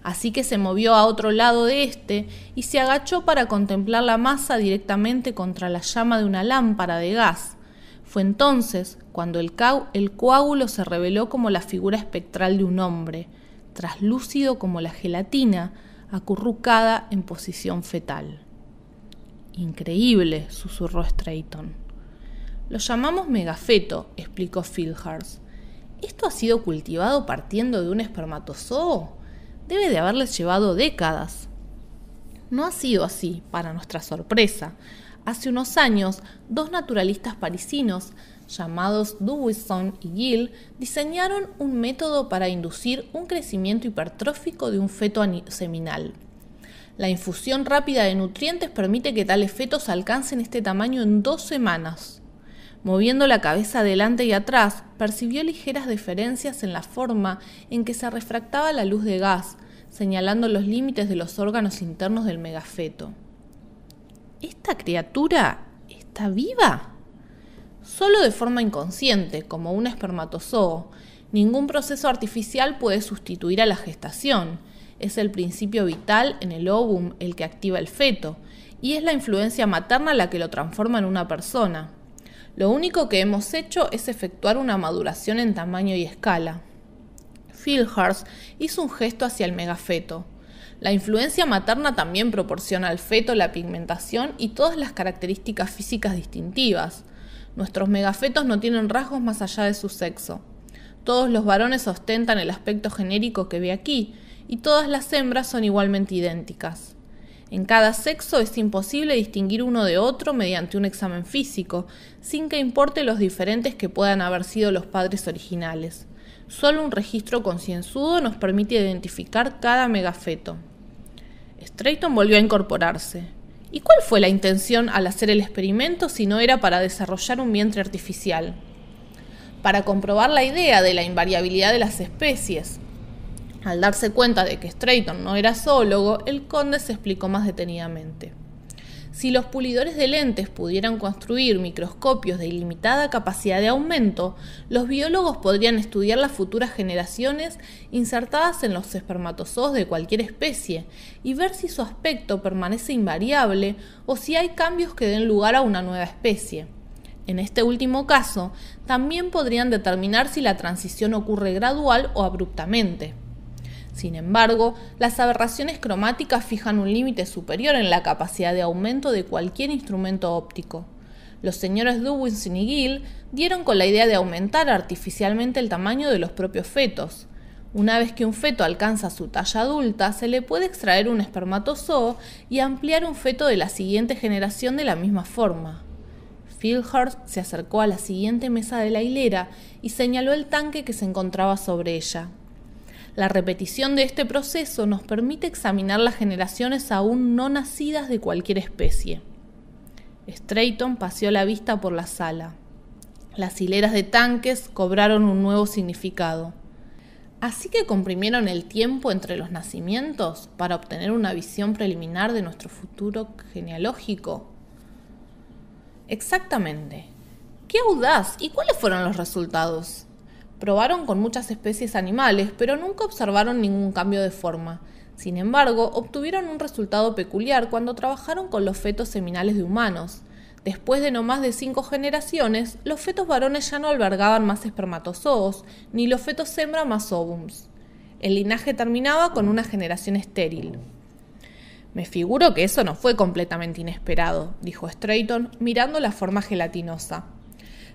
así que se movió a otro lado de este y se agachó para contemplar la masa directamente contra la llama de una lámpara de gas. Fue entonces cuando el, el coágulo se reveló como la figura espectral de un hombre, traslúcido como la gelatina, acurrucada en posición fetal. Increíble, susurró Strayton. Lo llamamos megafeto, explicó Philhurst. ¿Esto ha sido cultivado partiendo de un espermatozoo? Debe de haberles llevado décadas. No ha sido así, para nuestra sorpresa. Hace unos años, dos naturalistas parisinos llamados Dewison y Gill, diseñaron un método para inducir un crecimiento hipertrófico de un feto seminal. La infusión rápida de nutrientes permite que tales fetos alcancen este tamaño en dos semanas. Moviendo la cabeza adelante y atrás, percibió ligeras diferencias en la forma en que se refractaba la luz de gas, señalando los límites de los órganos internos del megafeto. ¿Esta criatura está viva? solo de forma inconsciente, como un espermatozoo. Ningún proceso artificial puede sustituir a la gestación. Es el principio vital en el ovum el que activa el feto, y es la influencia materna la que lo transforma en una persona. Lo único que hemos hecho es efectuar una maduración en tamaño y escala. Philhurst hizo un gesto hacia el megafeto. La influencia materna también proporciona al feto la pigmentación y todas las características físicas distintivas. Nuestros megafetos no tienen rasgos más allá de su sexo. Todos los varones ostentan el aspecto genérico que ve aquí, y todas las hembras son igualmente idénticas. En cada sexo es imposible distinguir uno de otro mediante un examen físico, sin que importe los diferentes que puedan haber sido los padres originales. Solo un registro concienzudo nos permite identificar cada megafeto. Strayton volvió a incorporarse. ¿Y cuál fue la intención al hacer el experimento si no era para desarrollar un vientre artificial? Para comprobar la idea de la invariabilidad de las especies. Al darse cuenta de que Strayton no era zoólogo, el conde se explicó más detenidamente. Si los pulidores de lentes pudieran construir microscopios de ilimitada capacidad de aumento, los biólogos podrían estudiar las futuras generaciones insertadas en los espermatozoos de cualquier especie y ver si su aspecto permanece invariable o si hay cambios que den lugar a una nueva especie. En este último caso, también podrían determinar si la transición ocurre gradual o abruptamente. Sin embargo, las aberraciones cromáticas fijan un límite superior en la capacidad de aumento de cualquier instrumento óptico. Los señores Dewinson y Gill dieron con la idea de aumentar artificialmente el tamaño de los propios fetos. Una vez que un feto alcanza su talla adulta, se le puede extraer un espermatozoo y ampliar un feto de la siguiente generación de la misma forma. Philhurst se acercó a la siguiente mesa de la hilera y señaló el tanque que se encontraba sobre ella. La repetición de este proceso nos permite examinar las generaciones aún no nacidas de cualquier especie. Strayton paseó la vista por la sala. Las hileras de tanques cobraron un nuevo significado. Así que comprimieron el tiempo entre los nacimientos para obtener una visión preliminar de nuestro futuro genealógico. Exactamente. ¡Qué audaz! ¿Y cuáles fueron los resultados? Probaron con muchas especies animales, pero nunca observaron ningún cambio de forma. Sin embargo, obtuvieron un resultado peculiar cuando trabajaron con los fetos seminales de humanos. Después de no más de cinco generaciones, los fetos varones ya no albergaban más espermatozoos, ni los fetos hembra más ovums. El linaje terminaba con una generación estéril. Me figuro que eso no fue completamente inesperado, dijo Strayton, mirando la forma gelatinosa.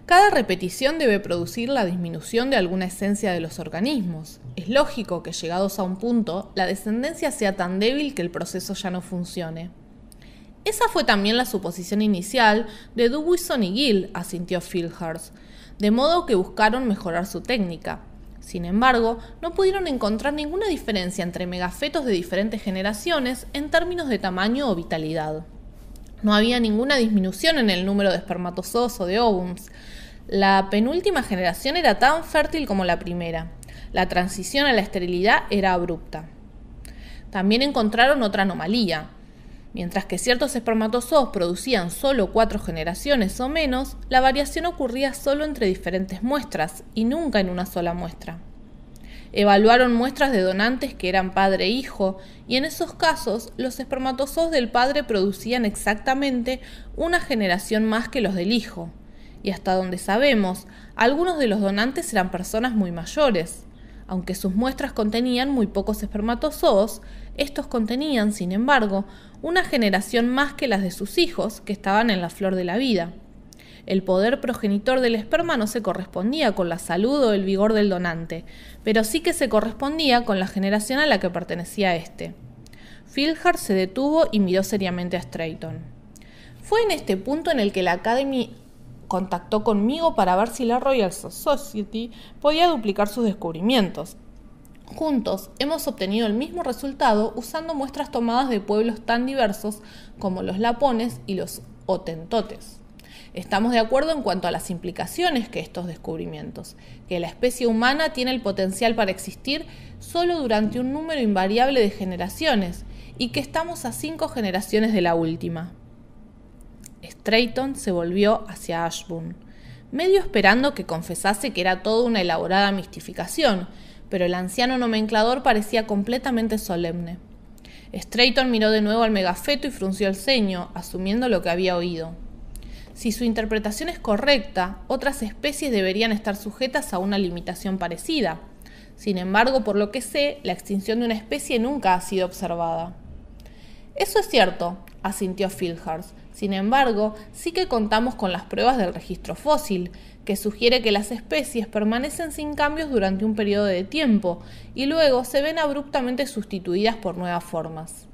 Cada repetición debe producir la disminución de alguna esencia de los organismos. Es lógico que llegados a un punto, la descendencia sea tan débil que el proceso ya no funcione. Esa fue también la suposición inicial de Dubuisson y Gill, asintió Philhurst, de modo que buscaron mejorar su técnica. Sin embargo, no pudieron encontrar ninguna diferencia entre megafetos de diferentes generaciones en términos de tamaño o vitalidad. No había ninguna disminución en el número de espermatozoos o de ovums, la penúltima generación era tan fértil como la primera. La transición a la esterilidad era abrupta. También encontraron otra anomalía. Mientras que ciertos espermatozoos producían solo cuatro generaciones o menos, la variación ocurría solo entre diferentes muestras y nunca en una sola muestra. Evaluaron muestras de donantes que eran padre-hijo e y en esos casos los espermatozoos del padre producían exactamente una generación más que los del hijo y hasta donde sabemos, algunos de los donantes eran personas muy mayores. Aunque sus muestras contenían muy pocos espermatozoos, estos contenían, sin embargo, una generación más que las de sus hijos, que estaban en la flor de la vida. El poder progenitor del esperma no se correspondía con la salud o el vigor del donante, pero sí que se correspondía con la generación a la que pertenecía éste. Philhar se detuvo y miró seriamente a Strayton. Fue en este punto en el que la Academy contactó conmigo para ver si la Royal Society podía duplicar sus descubrimientos. Juntos hemos obtenido el mismo resultado usando muestras tomadas de pueblos tan diversos como los lapones y los otentotes. Estamos de acuerdo en cuanto a las implicaciones que estos descubrimientos, que la especie humana tiene el potencial para existir solo durante un número invariable de generaciones y que estamos a cinco generaciones de la última. Strayton se volvió hacia Ashburn, medio esperando que confesase que era toda una elaborada mistificación, pero el anciano nomenclador parecía completamente solemne. Strayton miró de nuevo al megafeto y frunció el ceño, asumiendo lo que había oído. Si su interpretación es correcta, otras especies deberían estar sujetas a una limitación parecida. Sin embargo, por lo que sé, la extinción de una especie nunca ha sido observada. Eso es cierto, asintió Filhars, sin embargo, sí que contamos con las pruebas del registro fósil, que sugiere que las especies permanecen sin cambios durante un periodo de tiempo y luego se ven abruptamente sustituidas por nuevas formas.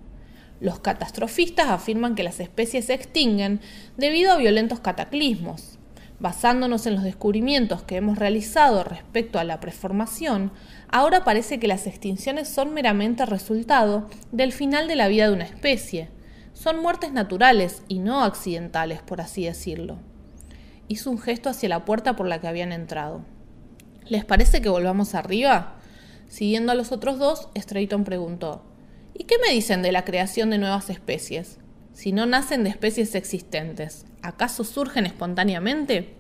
Los catastrofistas afirman que las especies se extinguen debido a violentos cataclismos. Basándonos en los descubrimientos que hemos realizado respecto a la preformación, ahora parece que las extinciones son meramente resultado del final de la vida de una especie, son muertes naturales y no accidentales, por así decirlo. Hizo un gesto hacia la puerta por la que habían entrado. ¿Les parece que volvamos arriba? Siguiendo a los otros dos, Strayton preguntó, ¿Y qué me dicen de la creación de nuevas especies? Si no nacen de especies existentes, ¿acaso surgen espontáneamente?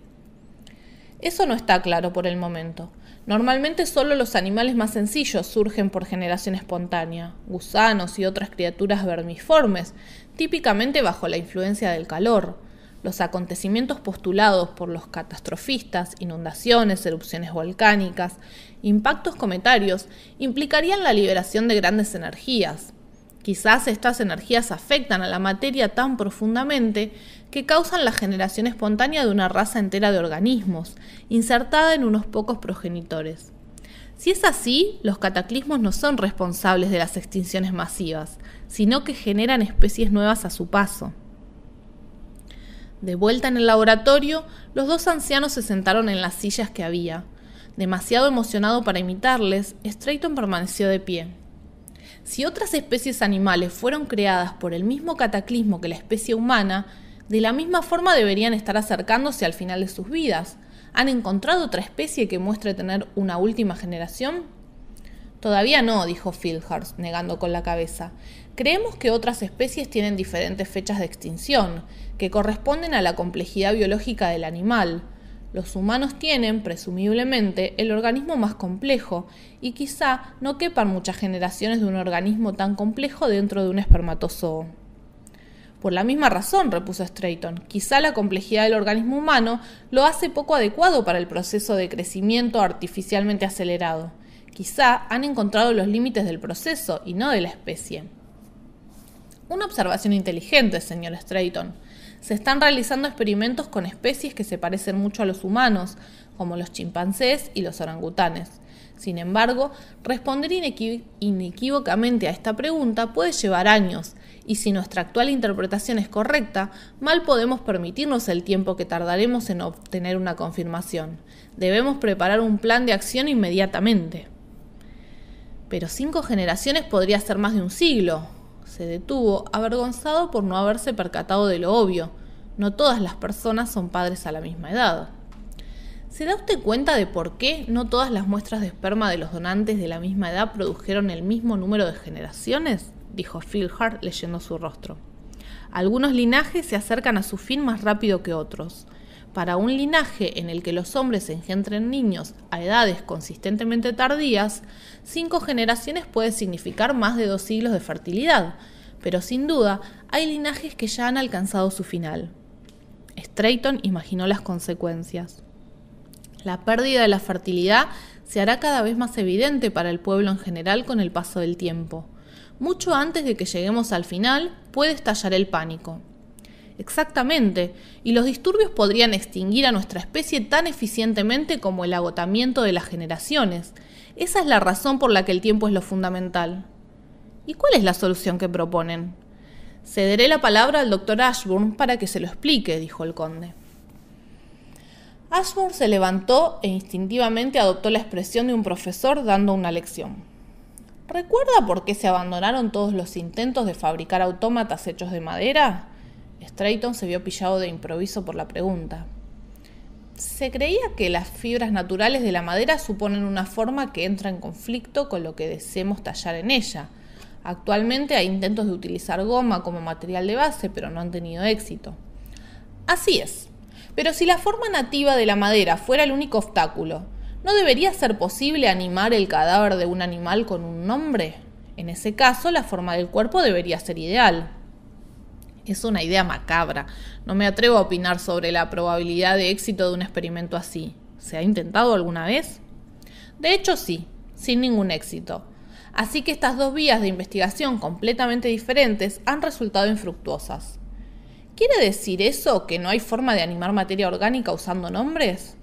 Eso no está claro por el momento. Normalmente solo los animales más sencillos surgen por generación espontánea, gusanos y otras criaturas vermiformes, típicamente bajo la influencia del calor. Los acontecimientos postulados por los catastrofistas, inundaciones, erupciones volcánicas, impactos cometarios, implicarían la liberación de grandes energías. Quizás estas energías afectan a la materia tan profundamente que causan la generación espontánea de una raza entera de organismos, insertada en unos pocos progenitores. Si es así, los cataclismos no son responsables de las extinciones masivas, sino que generan especies nuevas a su paso. De vuelta en el laboratorio, los dos ancianos se sentaron en las sillas que había. Demasiado emocionado para imitarles, Strayton permaneció de pie. Si otras especies animales fueron creadas por el mismo cataclismo que la especie humana, de la misma forma deberían estar acercándose al final de sus vidas, ¿Han encontrado otra especie que muestre tener una última generación? Todavía no, dijo Fieldhurst, negando con la cabeza. Creemos que otras especies tienen diferentes fechas de extinción, que corresponden a la complejidad biológica del animal. Los humanos tienen, presumiblemente, el organismo más complejo, y quizá no quepan muchas generaciones de un organismo tan complejo dentro de un espermatozoo. Por la misma razón, repuso Strayton, quizá la complejidad del organismo humano lo hace poco adecuado para el proceso de crecimiento artificialmente acelerado. Quizá han encontrado los límites del proceso y no de la especie. Una observación inteligente, señor Strayton. Se están realizando experimentos con especies que se parecen mucho a los humanos, como los chimpancés y los orangutanes. Sin embargo, responder inequívocamente a esta pregunta puede llevar años, y si nuestra actual interpretación es correcta, mal podemos permitirnos el tiempo que tardaremos en obtener una confirmación. Debemos preparar un plan de acción inmediatamente. Pero cinco generaciones podría ser más de un siglo. Se detuvo, avergonzado por no haberse percatado de lo obvio. No todas las personas son padres a la misma edad. ¿Se da usted cuenta de por qué no todas las muestras de esperma de los donantes de la misma edad produjeron el mismo número de generaciones? dijo Hart leyendo su rostro. Algunos linajes se acercan a su fin más rápido que otros. Para un linaje en el que los hombres engendren niños a edades consistentemente tardías, cinco generaciones puede significar más de dos siglos de fertilidad, pero sin duda hay linajes que ya han alcanzado su final. Strayton imaginó las consecuencias. La pérdida de la fertilidad se hará cada vez más evidente para el pueblo en general con el paso del tiempo mucho antes de que lleguemos al final, puede estallar el pánico. Exactamente, y los disturbios podrían extinguir a nuestra especie tan eficientemente como el agotamiento de las generaciones. Esa es la razón por la que el tiempo es lo fundamental. ¿Y cuál es la solución que proponen? Cederé la palabra al doctor Ashburn para que se lo explique, dijo el conde. Ashburn se levantó e instintivamente adoptó la expresión de un profesor dando una lección. ¿Recuerda por qué se abandonaron todos los intentos de fabricar autómatas hechos de madera? Strayton se vio pillado de improviso por la pregunta. Se creía que las fibras naturales de la madera suponen una forma que entra en conflicto con lo que deseemos tallar en ella. Actualmente hay intentos de utilizar goma como material de base, pero no han tenido éxito. Así es. Pero si la forma nativa de la madera fuera el único obstáculo, ¿No debería ser posible animar el cadáver de un animal con un nombre? En ese caso, la forma del cuerpo debería ser ideal. Es una idea macabra. No me atrevo a opinar sobre la probabilidad de éxito de un experimento así. ¿Se ha intentado alguna vez? De hecho, sí, sin ningún éxito. Así que estas dos vías de investigación completamente diferentes han resultado infructuosas. ¿Quiere decir eso que no hay forma de animar materia orgánica usando nombres?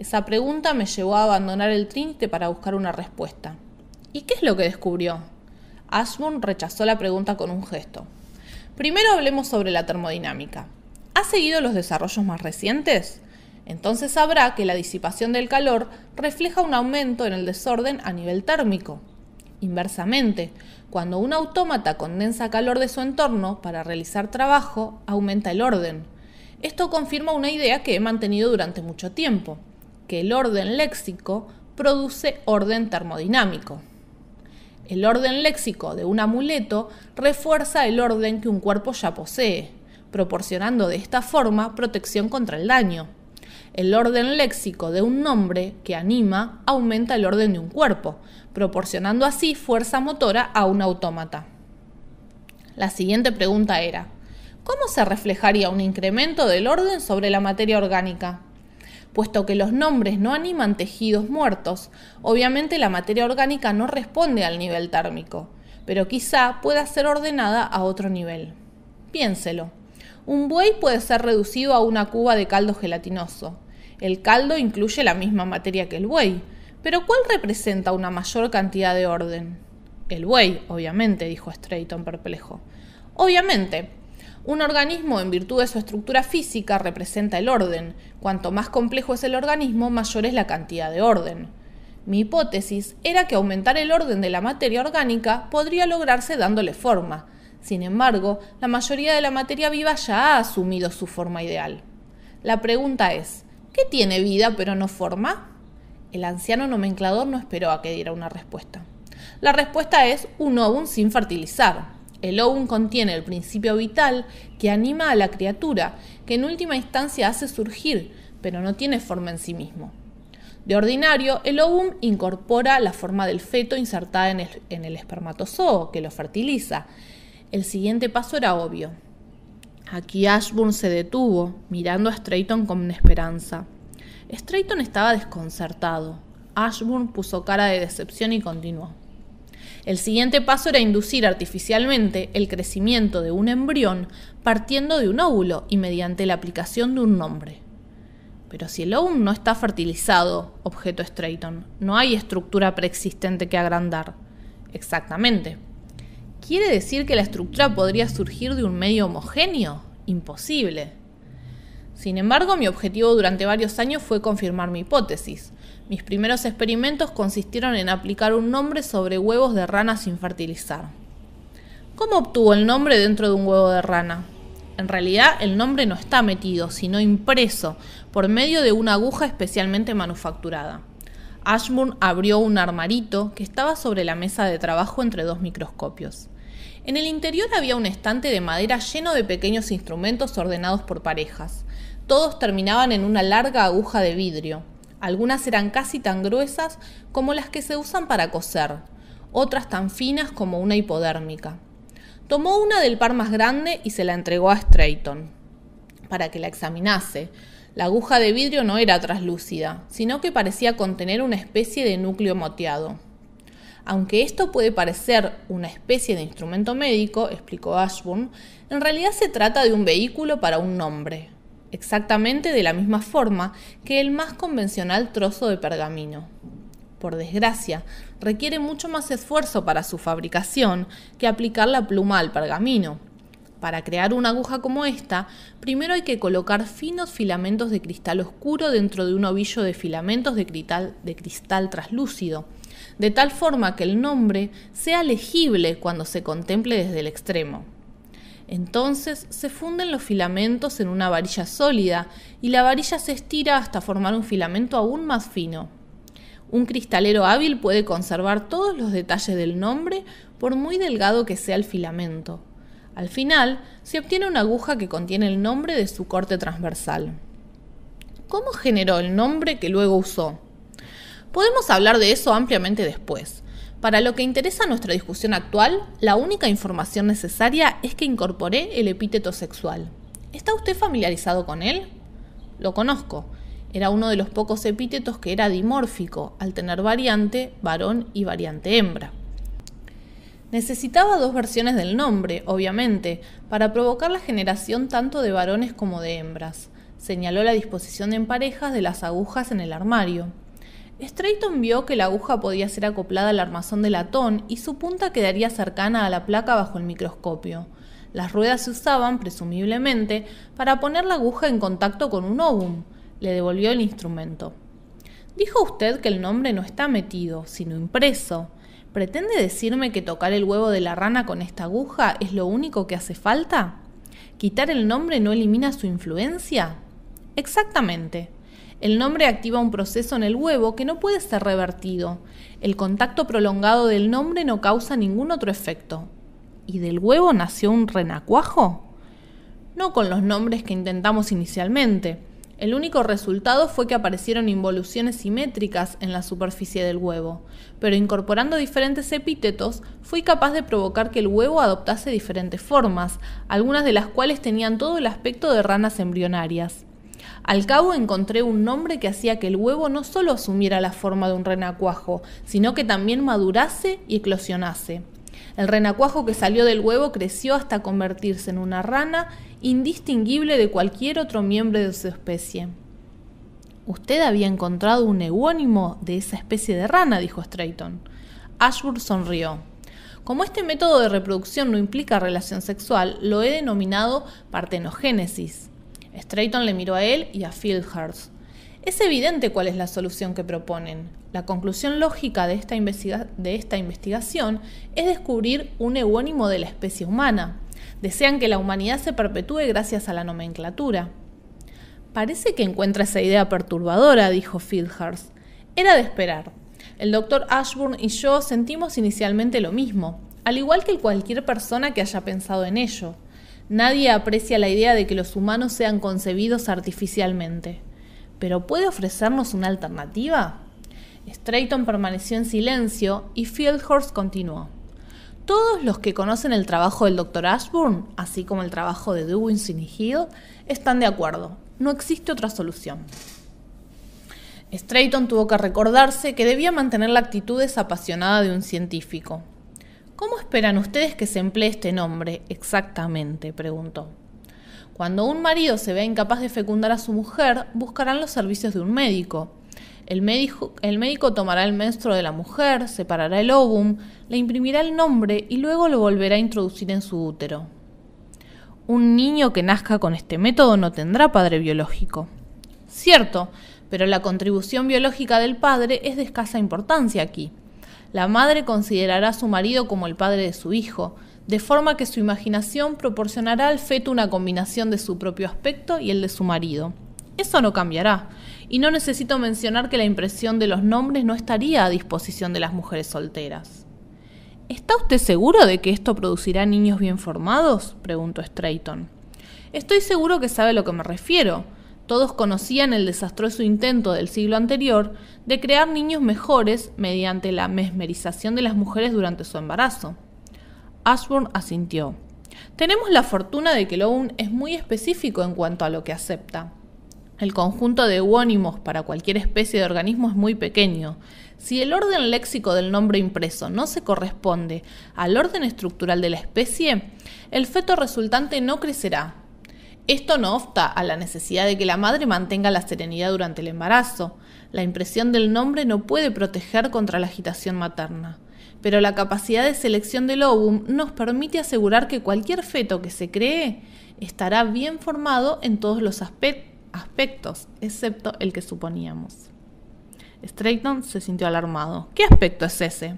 Esa pregunta me llevó a abandonar el trinque para buscar una respuesta. ¿Y qué es lo que descubrió? Ashburn rechazó la pregunta con un gesto. Primero hablemos sobre la termodinámica. ¿Ha seguido los desarrollos más recientes? Entonces sabrá que la disipación del calor refleja un aumento en el desorden a nivel térmico. Inversamente, cuando un autómata condensa calor de su entorno para realizar trabajo, aumenta el orden. Esto confirma una idea que he mantenido durante mucho tiempo que el orden léxico produce orden termodinámico. El orden léxico de un amuleto refuerza el orden que un cuerpo ya posee, proporcionando de esta forma protección contra el daño. El orden léxico de un nombre que anima aumenta el orden de un cuerpo, proporcionando así fuerza motora a un autómata. La siguiente pregunta era, ¿cómo se reflejaría un incremento del orden sobre la materia orgánica? puesto que los nombres no animan tejidos muertos. Obviamente la materia orgánica no responde al nivel térmico, pero quizá pueda ser ordenada a otro nivel. Piénselo. Un buey puede ser reducido a una cuba de caldo gelatinoso. El caldo incluye la misma materia que el buey, pero ¿cuál representa una mayor cantidad de orden? El buey, obviamente, dijo Strayton perplejo. Obviamente. Un organismo en virtud de su estructura física representa el orden, Cuanto más complejo es el organismo, mayor es la cantidad de orden. Mi hipótesis era que aumentar el orden de la materia orgánica podría lograrse dándole forma. Sin embargo, la mayoría de la materia viva ya ha asumido su forma ideal. La pregunta es, ¿qué tiene vida pero no forma? El anciano nomenclador no esperó a que diera una respuesta. La respuesta es un ovum sin fertilizar. El ovum contiene el principio vital que anima a la criatura, que en última instancia hace surgir, pero no tiene forma en sí mismo. De ordinario, el ovum incorpora la forma del feto insertada en el, espermatozoo, que lo fertiliza. El siguiente paso era obvio. Aquí Ashburn se detuvo, mirando a Strayton con esperanza. Strayton estaba desconcertado. Ashburn puso cara de decepción y continuó. El siguiente paso era inducir artificialmente el crecimiento de un embrión partiendo de un óvulo y mediante la aplicación de un nombre. Pero si el óvulo no está fertilizado, objeto Strayton, no hay estructura preexistente que agrandar. Exactamente. ¿Quiere decir que la estructura podría surgir de un medio homogéneo? Imposible. Sin embargo, mi objetivo durante varios años fue confirmar mi hipótesis. Mis primeros experimentos consistieron en aplicar un nombre sobre huevos de rana sin fertilizar. ¿Cómo obtuvo el nombre dentro de un huevo de rana? En realidad el nombre no está metido, sino impreso, por medio de una aguja especialmente manufacturada. Ashburn abrió un armarito que estaba sobre la mesa de trabajo entre dos microscopios. En el interior había un estante de madera lleno de pequeños instrumentos ordenados por parejas. Todos terminaban en una larga aguja de vidrio. Algunas eran casi tan gruesas como las que se usan para coser, otras tan finas como una hipodérmica. Tomó una del par más grande y se la entregó a Strayton para que la examinase. La aguja de vidrio no era traslúcida, sino que parecía contener una especie de núcleo moteado. Aunque esto puede parecer una especie de instrumento médico, explicó Ashburn, en realidad se trata de un vehículo para un hombre, exactamente de la misma forma que el más convencional trozo de pergamino. Por desgracia, requiere mucho más esfuerzo para su fabricación que aplicar la pluma al pergamino. Para crear una aguja como esta, primero hay que colocar finos filamentos de cristal oscuro dentro de un ovillo de filamentos de cristal, de traslúcido, de tal forma que el nombre sea legible cuando se contemple desde el extremo. Entonces se funden los filamentos en una varilla sólida y la varilla se estira hasta formar un filamento aún más fino. Un cristalero hábil puede conservar todos los detalles del nombre por muy delgado que sea el filamento. Al final, se obtiene una aguja que contiene el nombre de su corte transversal. ¿Cómo generó el nombre que luego usó? Podemos hablar de eso ampliamente después. Para lo que interesa nuestra discusión actual, la única información necesaria es que incorporé el epíteto sexual. ¿Está usted familiarizado con él? Lo conozco. Era uno de los pocos epítetos que era dimórfico, al tener variante varón y variante hembra. Necesitaba dos versiones del nombre, obviamente, para provocar la generación tanto de varones como de hembras. Señaló la disposición en parejas de las agujas en el armario. Strayton vio que la aguja podía ser acoplada al armazón de latón y su punta quedaría cercana a la placa bajo el microscopio. Las ruedas se usaban, presumiblemente, para poner la aguja en contacto con un ovum. Le devolvió el instrumento. Dijo usted que el nombre no está metido, sino impreso. ¿Pretende decirme que tocar el huevo de la rana con esta aguja es lo único que hace falta? ¿Quitar el nombre no elimina su influencia? Exactamente. El nombre activa un proceso en el huevo que no puede ser revertido. El contacto prolongado del nombre no causa ningún otro efecto. ¿Y del huevo nació un renacuajo? No con los nombres que intentamos inicialmente. El único resultado fue que aparecieron involuciones simétricas en la superficie del huevo, pero incorporando diferentes epítetos, fui capaz de provocar que el huevo adoptase diferentes formas, algunas de las cuales tenían todo el aspecto de ranas embrionarias. Al cabo encontré un nombre que hacía que el huevo no solo asumiera la forma de un renacuajo, sino que también madurase y eclosionase. El renacuajo que salió del huevo creció hasta convertirse en una rana indistinguible de cualquier otro miembro de su especie. Usted había encontrado un eugónimo de esa especie de rana, dijo Strayton. Ashburn sonrió. Como este método de reproducción no implica relación sexual, lo he denominado partenogénesis. Strayton le miró a él y a Fieldhurst. Es evidente cuál es la solución que proponen. La conclusión lógica de esta, investigación es descubrir un eugónimo de la especie humana. Desean que la humanidad se perpetúe gracias a la nomenclatura. Parece que encuentra esa idea perturbadora, dijo Fieldhurst. Era de esperar. El doctor Ashburn y yo sentimos inicialmente lo mismo, al igual que cualquier persona que haya pensado en ello. Nadie aprecia la idea de que los humanos sean concebidos artificialmente. ¿Pero puede ofrecernos una alternativa? Strayton permaneció en silencio y Fieldhorst continuó. Todos los que conocen el trabajo del doctor Ashburn, así como el trabajo de Dewinson y Hill, están de acuerdo. No existe otra solución. Strayton tuvo que recordarse que debía mantener la actitud desapasionada de un científico. ¿Cómo esperan ustedes que se emplee este nombre exactamente? preguntó. Cuando un marido se vea incapaz de fecundar a su mujer, buscarán los servicios de un médico. El médico, tomará el menstruo de la mujer, separará el ovum, le imprimirá el nombre y luego lo volverá a introducir en su útero. Un niño que nazca con este método no tendrá padre biológico. Cierto, pero la contribución biológica del padre es de escasa importancia aquí. La madre considerará a su marido como el padre de su hijo, de forma que su imaginación proporcionará al feto una combinación de su propio aspecto y el de su marido. Eso no cambiará, y no necesito mencionar que la impresión de los nombres no estaría a disposición de las mujeres solteras. ¿Está usted seguro de que esto producirá niños bien formados? preguntó Strayton. Estoy seguro que sabe a lo que me refiero. Todos conocían el desastroso intento del siglo anterior de crear niños mejores mediante la mesmerización de las mujeres durante su embarazo. Ashburn asintió. Tenemos la fortuna de que un es muy específico en cuanto a lo que acepta. El conjunto de euónimos para cualquier especie de organismo es muy pequeño. Si el orden léxico del nombre impreso no se corresponde al orden estructural de la especie, el feto resultante no crecerá, esto no opta a la necesidad de que la madre mantenga la serenidad durante el embarazo. La impresión del nombre no puede proteger contra la agitación materna. Pero la capacidad de selección del ovum nos permite asegurar que cualquier feto que se cree estará bien formado en todos los aspectos, excepto el que suponíamos. Strayton se sintió alarmado. ¿Qué aspecto es ese?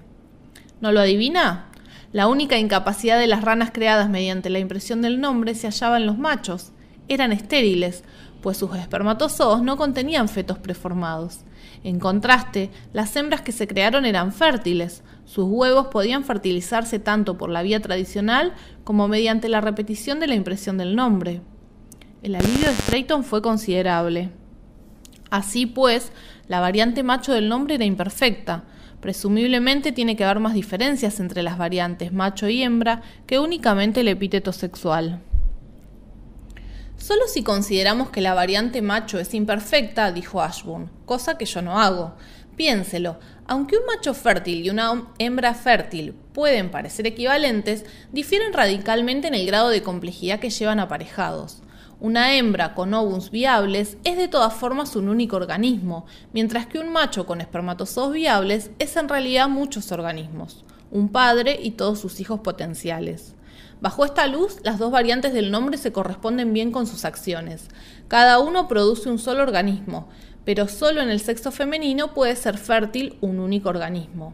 ¿No lo adivina? La única incapacidad de las ranas creadas mediante la impresión del nombre se hallaba en los machos eran estériles, pues sus espermatozoos no contenían fetos preformados. En contraste, las hembras que se crearon eran fértiles. Sus huevos podían fertilizarse tanto por la vía tradicional como mediante la repetición de la impresión del nombre. El alivio de Strayton fue considerable. Así pues, la variante macho del nombre era imperfecta. Presumiblemente tiene que haber más diferencias entre las variantes macho y hembra que únicamente el epíteto sexual. Solo si consideramos que la variante macho es imperfecta, dijo Ashburn, cosa que yo no hago. Piénselo, aunque un macho fértil y una hembra fértil pueden parecer equivalentes, difieren radicalmente en el grado de complejidad que llevan aparejados. Una hembra con ovums viables es de todas formas un único organismo, mientras que un macho con espermatozoides viables es en realidad muchos organismos, un padre y todos sus hijos potenciales. Bajo esta luz, las dos variantes del nombre se corresponden bien con sus acciones. Cada uno produce un solo organismo, pero solo en el sexo femenino puede ser fértil un único organismo.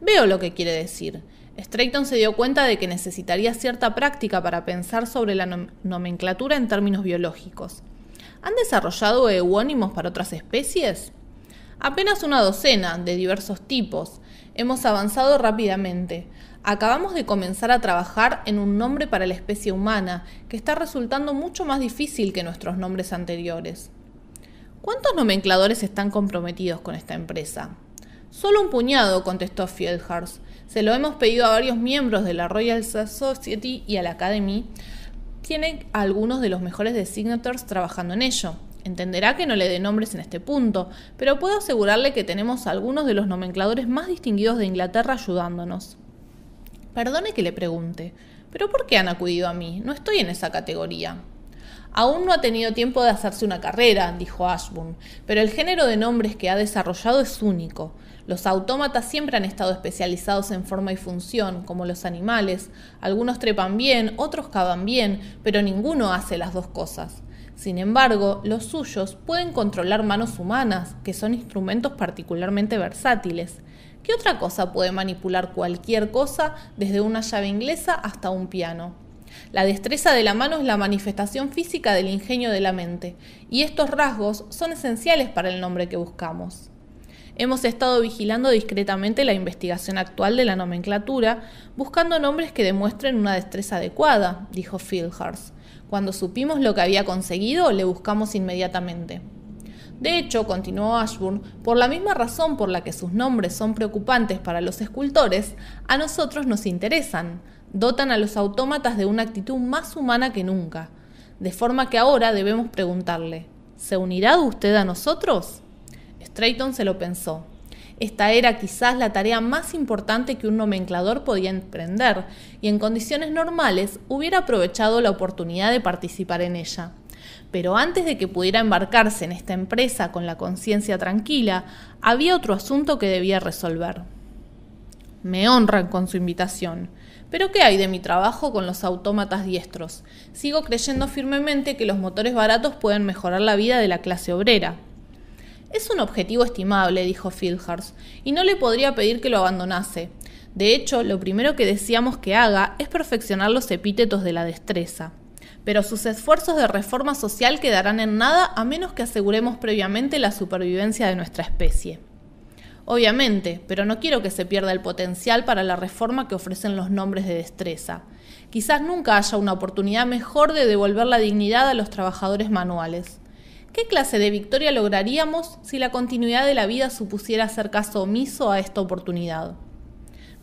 Veo lo que quiere decir. Strayton se dio cuenta de que necesitaría cierta práctica para pensar sobre la nomenclatura en términos biológicos. ¿Han desarrollado eugónimos para otras especies? Apenas una docena, de diversos tipos. Hemos avanzado rápidamente. Acabamos de comenzar a trabajar en un nombre para la especie humana, que está resultando mucho más difícil que nuestros nombres anteriores. ¿Cuántos nomencladores están comprometidos con esta empresa? Solo un puñado, contestó Fieldhurst. Se lo hemos pedido a varios miembros de la Royal Society y a la Academy. Tiene algunos de los mejores designators trabajando en ello. Entenderá que no le dé nombres en este punto, pero puedo asegurarle que tenemos algunos de los nomencladores más distinguidos de Inglaterra ayudándonos. Perdone que le pregunte, pero ¿por qué han acudido a mí? No estoy en esa categoría. Aún no ha tenido tiempo de hacerse una carrera, dijo Ashburn, pero el género de nombres que ha desarrollado es único. Los autómatas siempre han estado especializados en forma y función, como los animales. Algunos trepan bien, otros cavan bien, pero ninguno hace las dos cosas. Sin embargo, los suyos pueden controlar manos humanas, que son instrumentos particularmente versátiles. ¿Qué otra cosa puede manipular cualquier cosa, desde una llave inglesa hasta un piano? La destreza de la mano es la manifestación física del ingenio de la mente, y estos rasgos son esenciales para el nombre que buscamos. Hemos estado vigilando discretamente la investigación actual de la nomenclatura, buscando nombres que demuestren una destreza adecuada, dijo Fieldhurst. Cuando supimos lo que había conseguido, le buscamos inmediatamente. De hecho, continuó Ashburn, por la misma razón por la que sus nombres son preocupantes para los escultores, a nosotros nos interesan, dotan a los autómatas de una actitud más humana que nunca, de forma que ahora debemos preguntarle, ¿se unirá usted a nosotros? Strayton se lo pensó. Esta era quizás la tarea más importante que un nomenclador podía emprender, y en condiciones normales hubiera aprovechado la oportunidad de participar en ella. Pero antes de que pudiera embarcarse en esta empresa con la conciencia tranquila, había otro asunto que debía resolver. Me honran con su invitación. Pero ¿qué hay de mi trabajo con los autómatas diestros? Sigo creyendo firmemente que los motores baratos pueden mejorar la vida de la clase obrera. Es un objetivo estimable, dijo Fieldhurst, y no le podría pedir que lo abandonase. De hecho, lo primero que decíamos que haga es perfeccionar los epítetos de la destreza pero sus esfuerzos de reforma social quedarán en nada a menos que aseguremos previamente la supervivencia de nuestra especie. Obviamente, pero no quiero que se pierda el potencial para la reforma que ofrecen los nombres de destreza. Quizás nunca haya una oportunidad mejor de devolver la dignidad a los trabajadores manuales. ¿Qué clase de victoria lograríamos si la continuidad de la vida supusiera hacer caso omiso a esta oportunidad?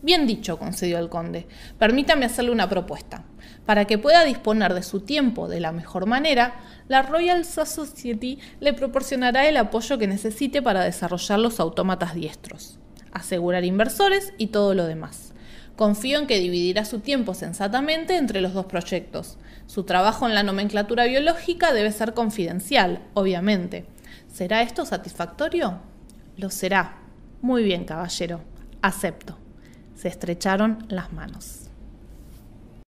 Bien dicho, concedió el conde. Permítame hacerle una propuesta. Para que pueda disponer de su tiempo de la mejor manera, la Royal Society le proporcionará el apoyo que necesite para desarrollar los autómatas diestros, asegurar inversores y todo lo demás. Confío en que dividirá su tiempo sensatamente entre los dos proyectos. Su trabajo en la nomenclatura biológica debe ser confidencial, obviamente. ¿Será esto satisfactorio? Lo será. Muy bien, caballero. Acepto. Se estrecharon las manos.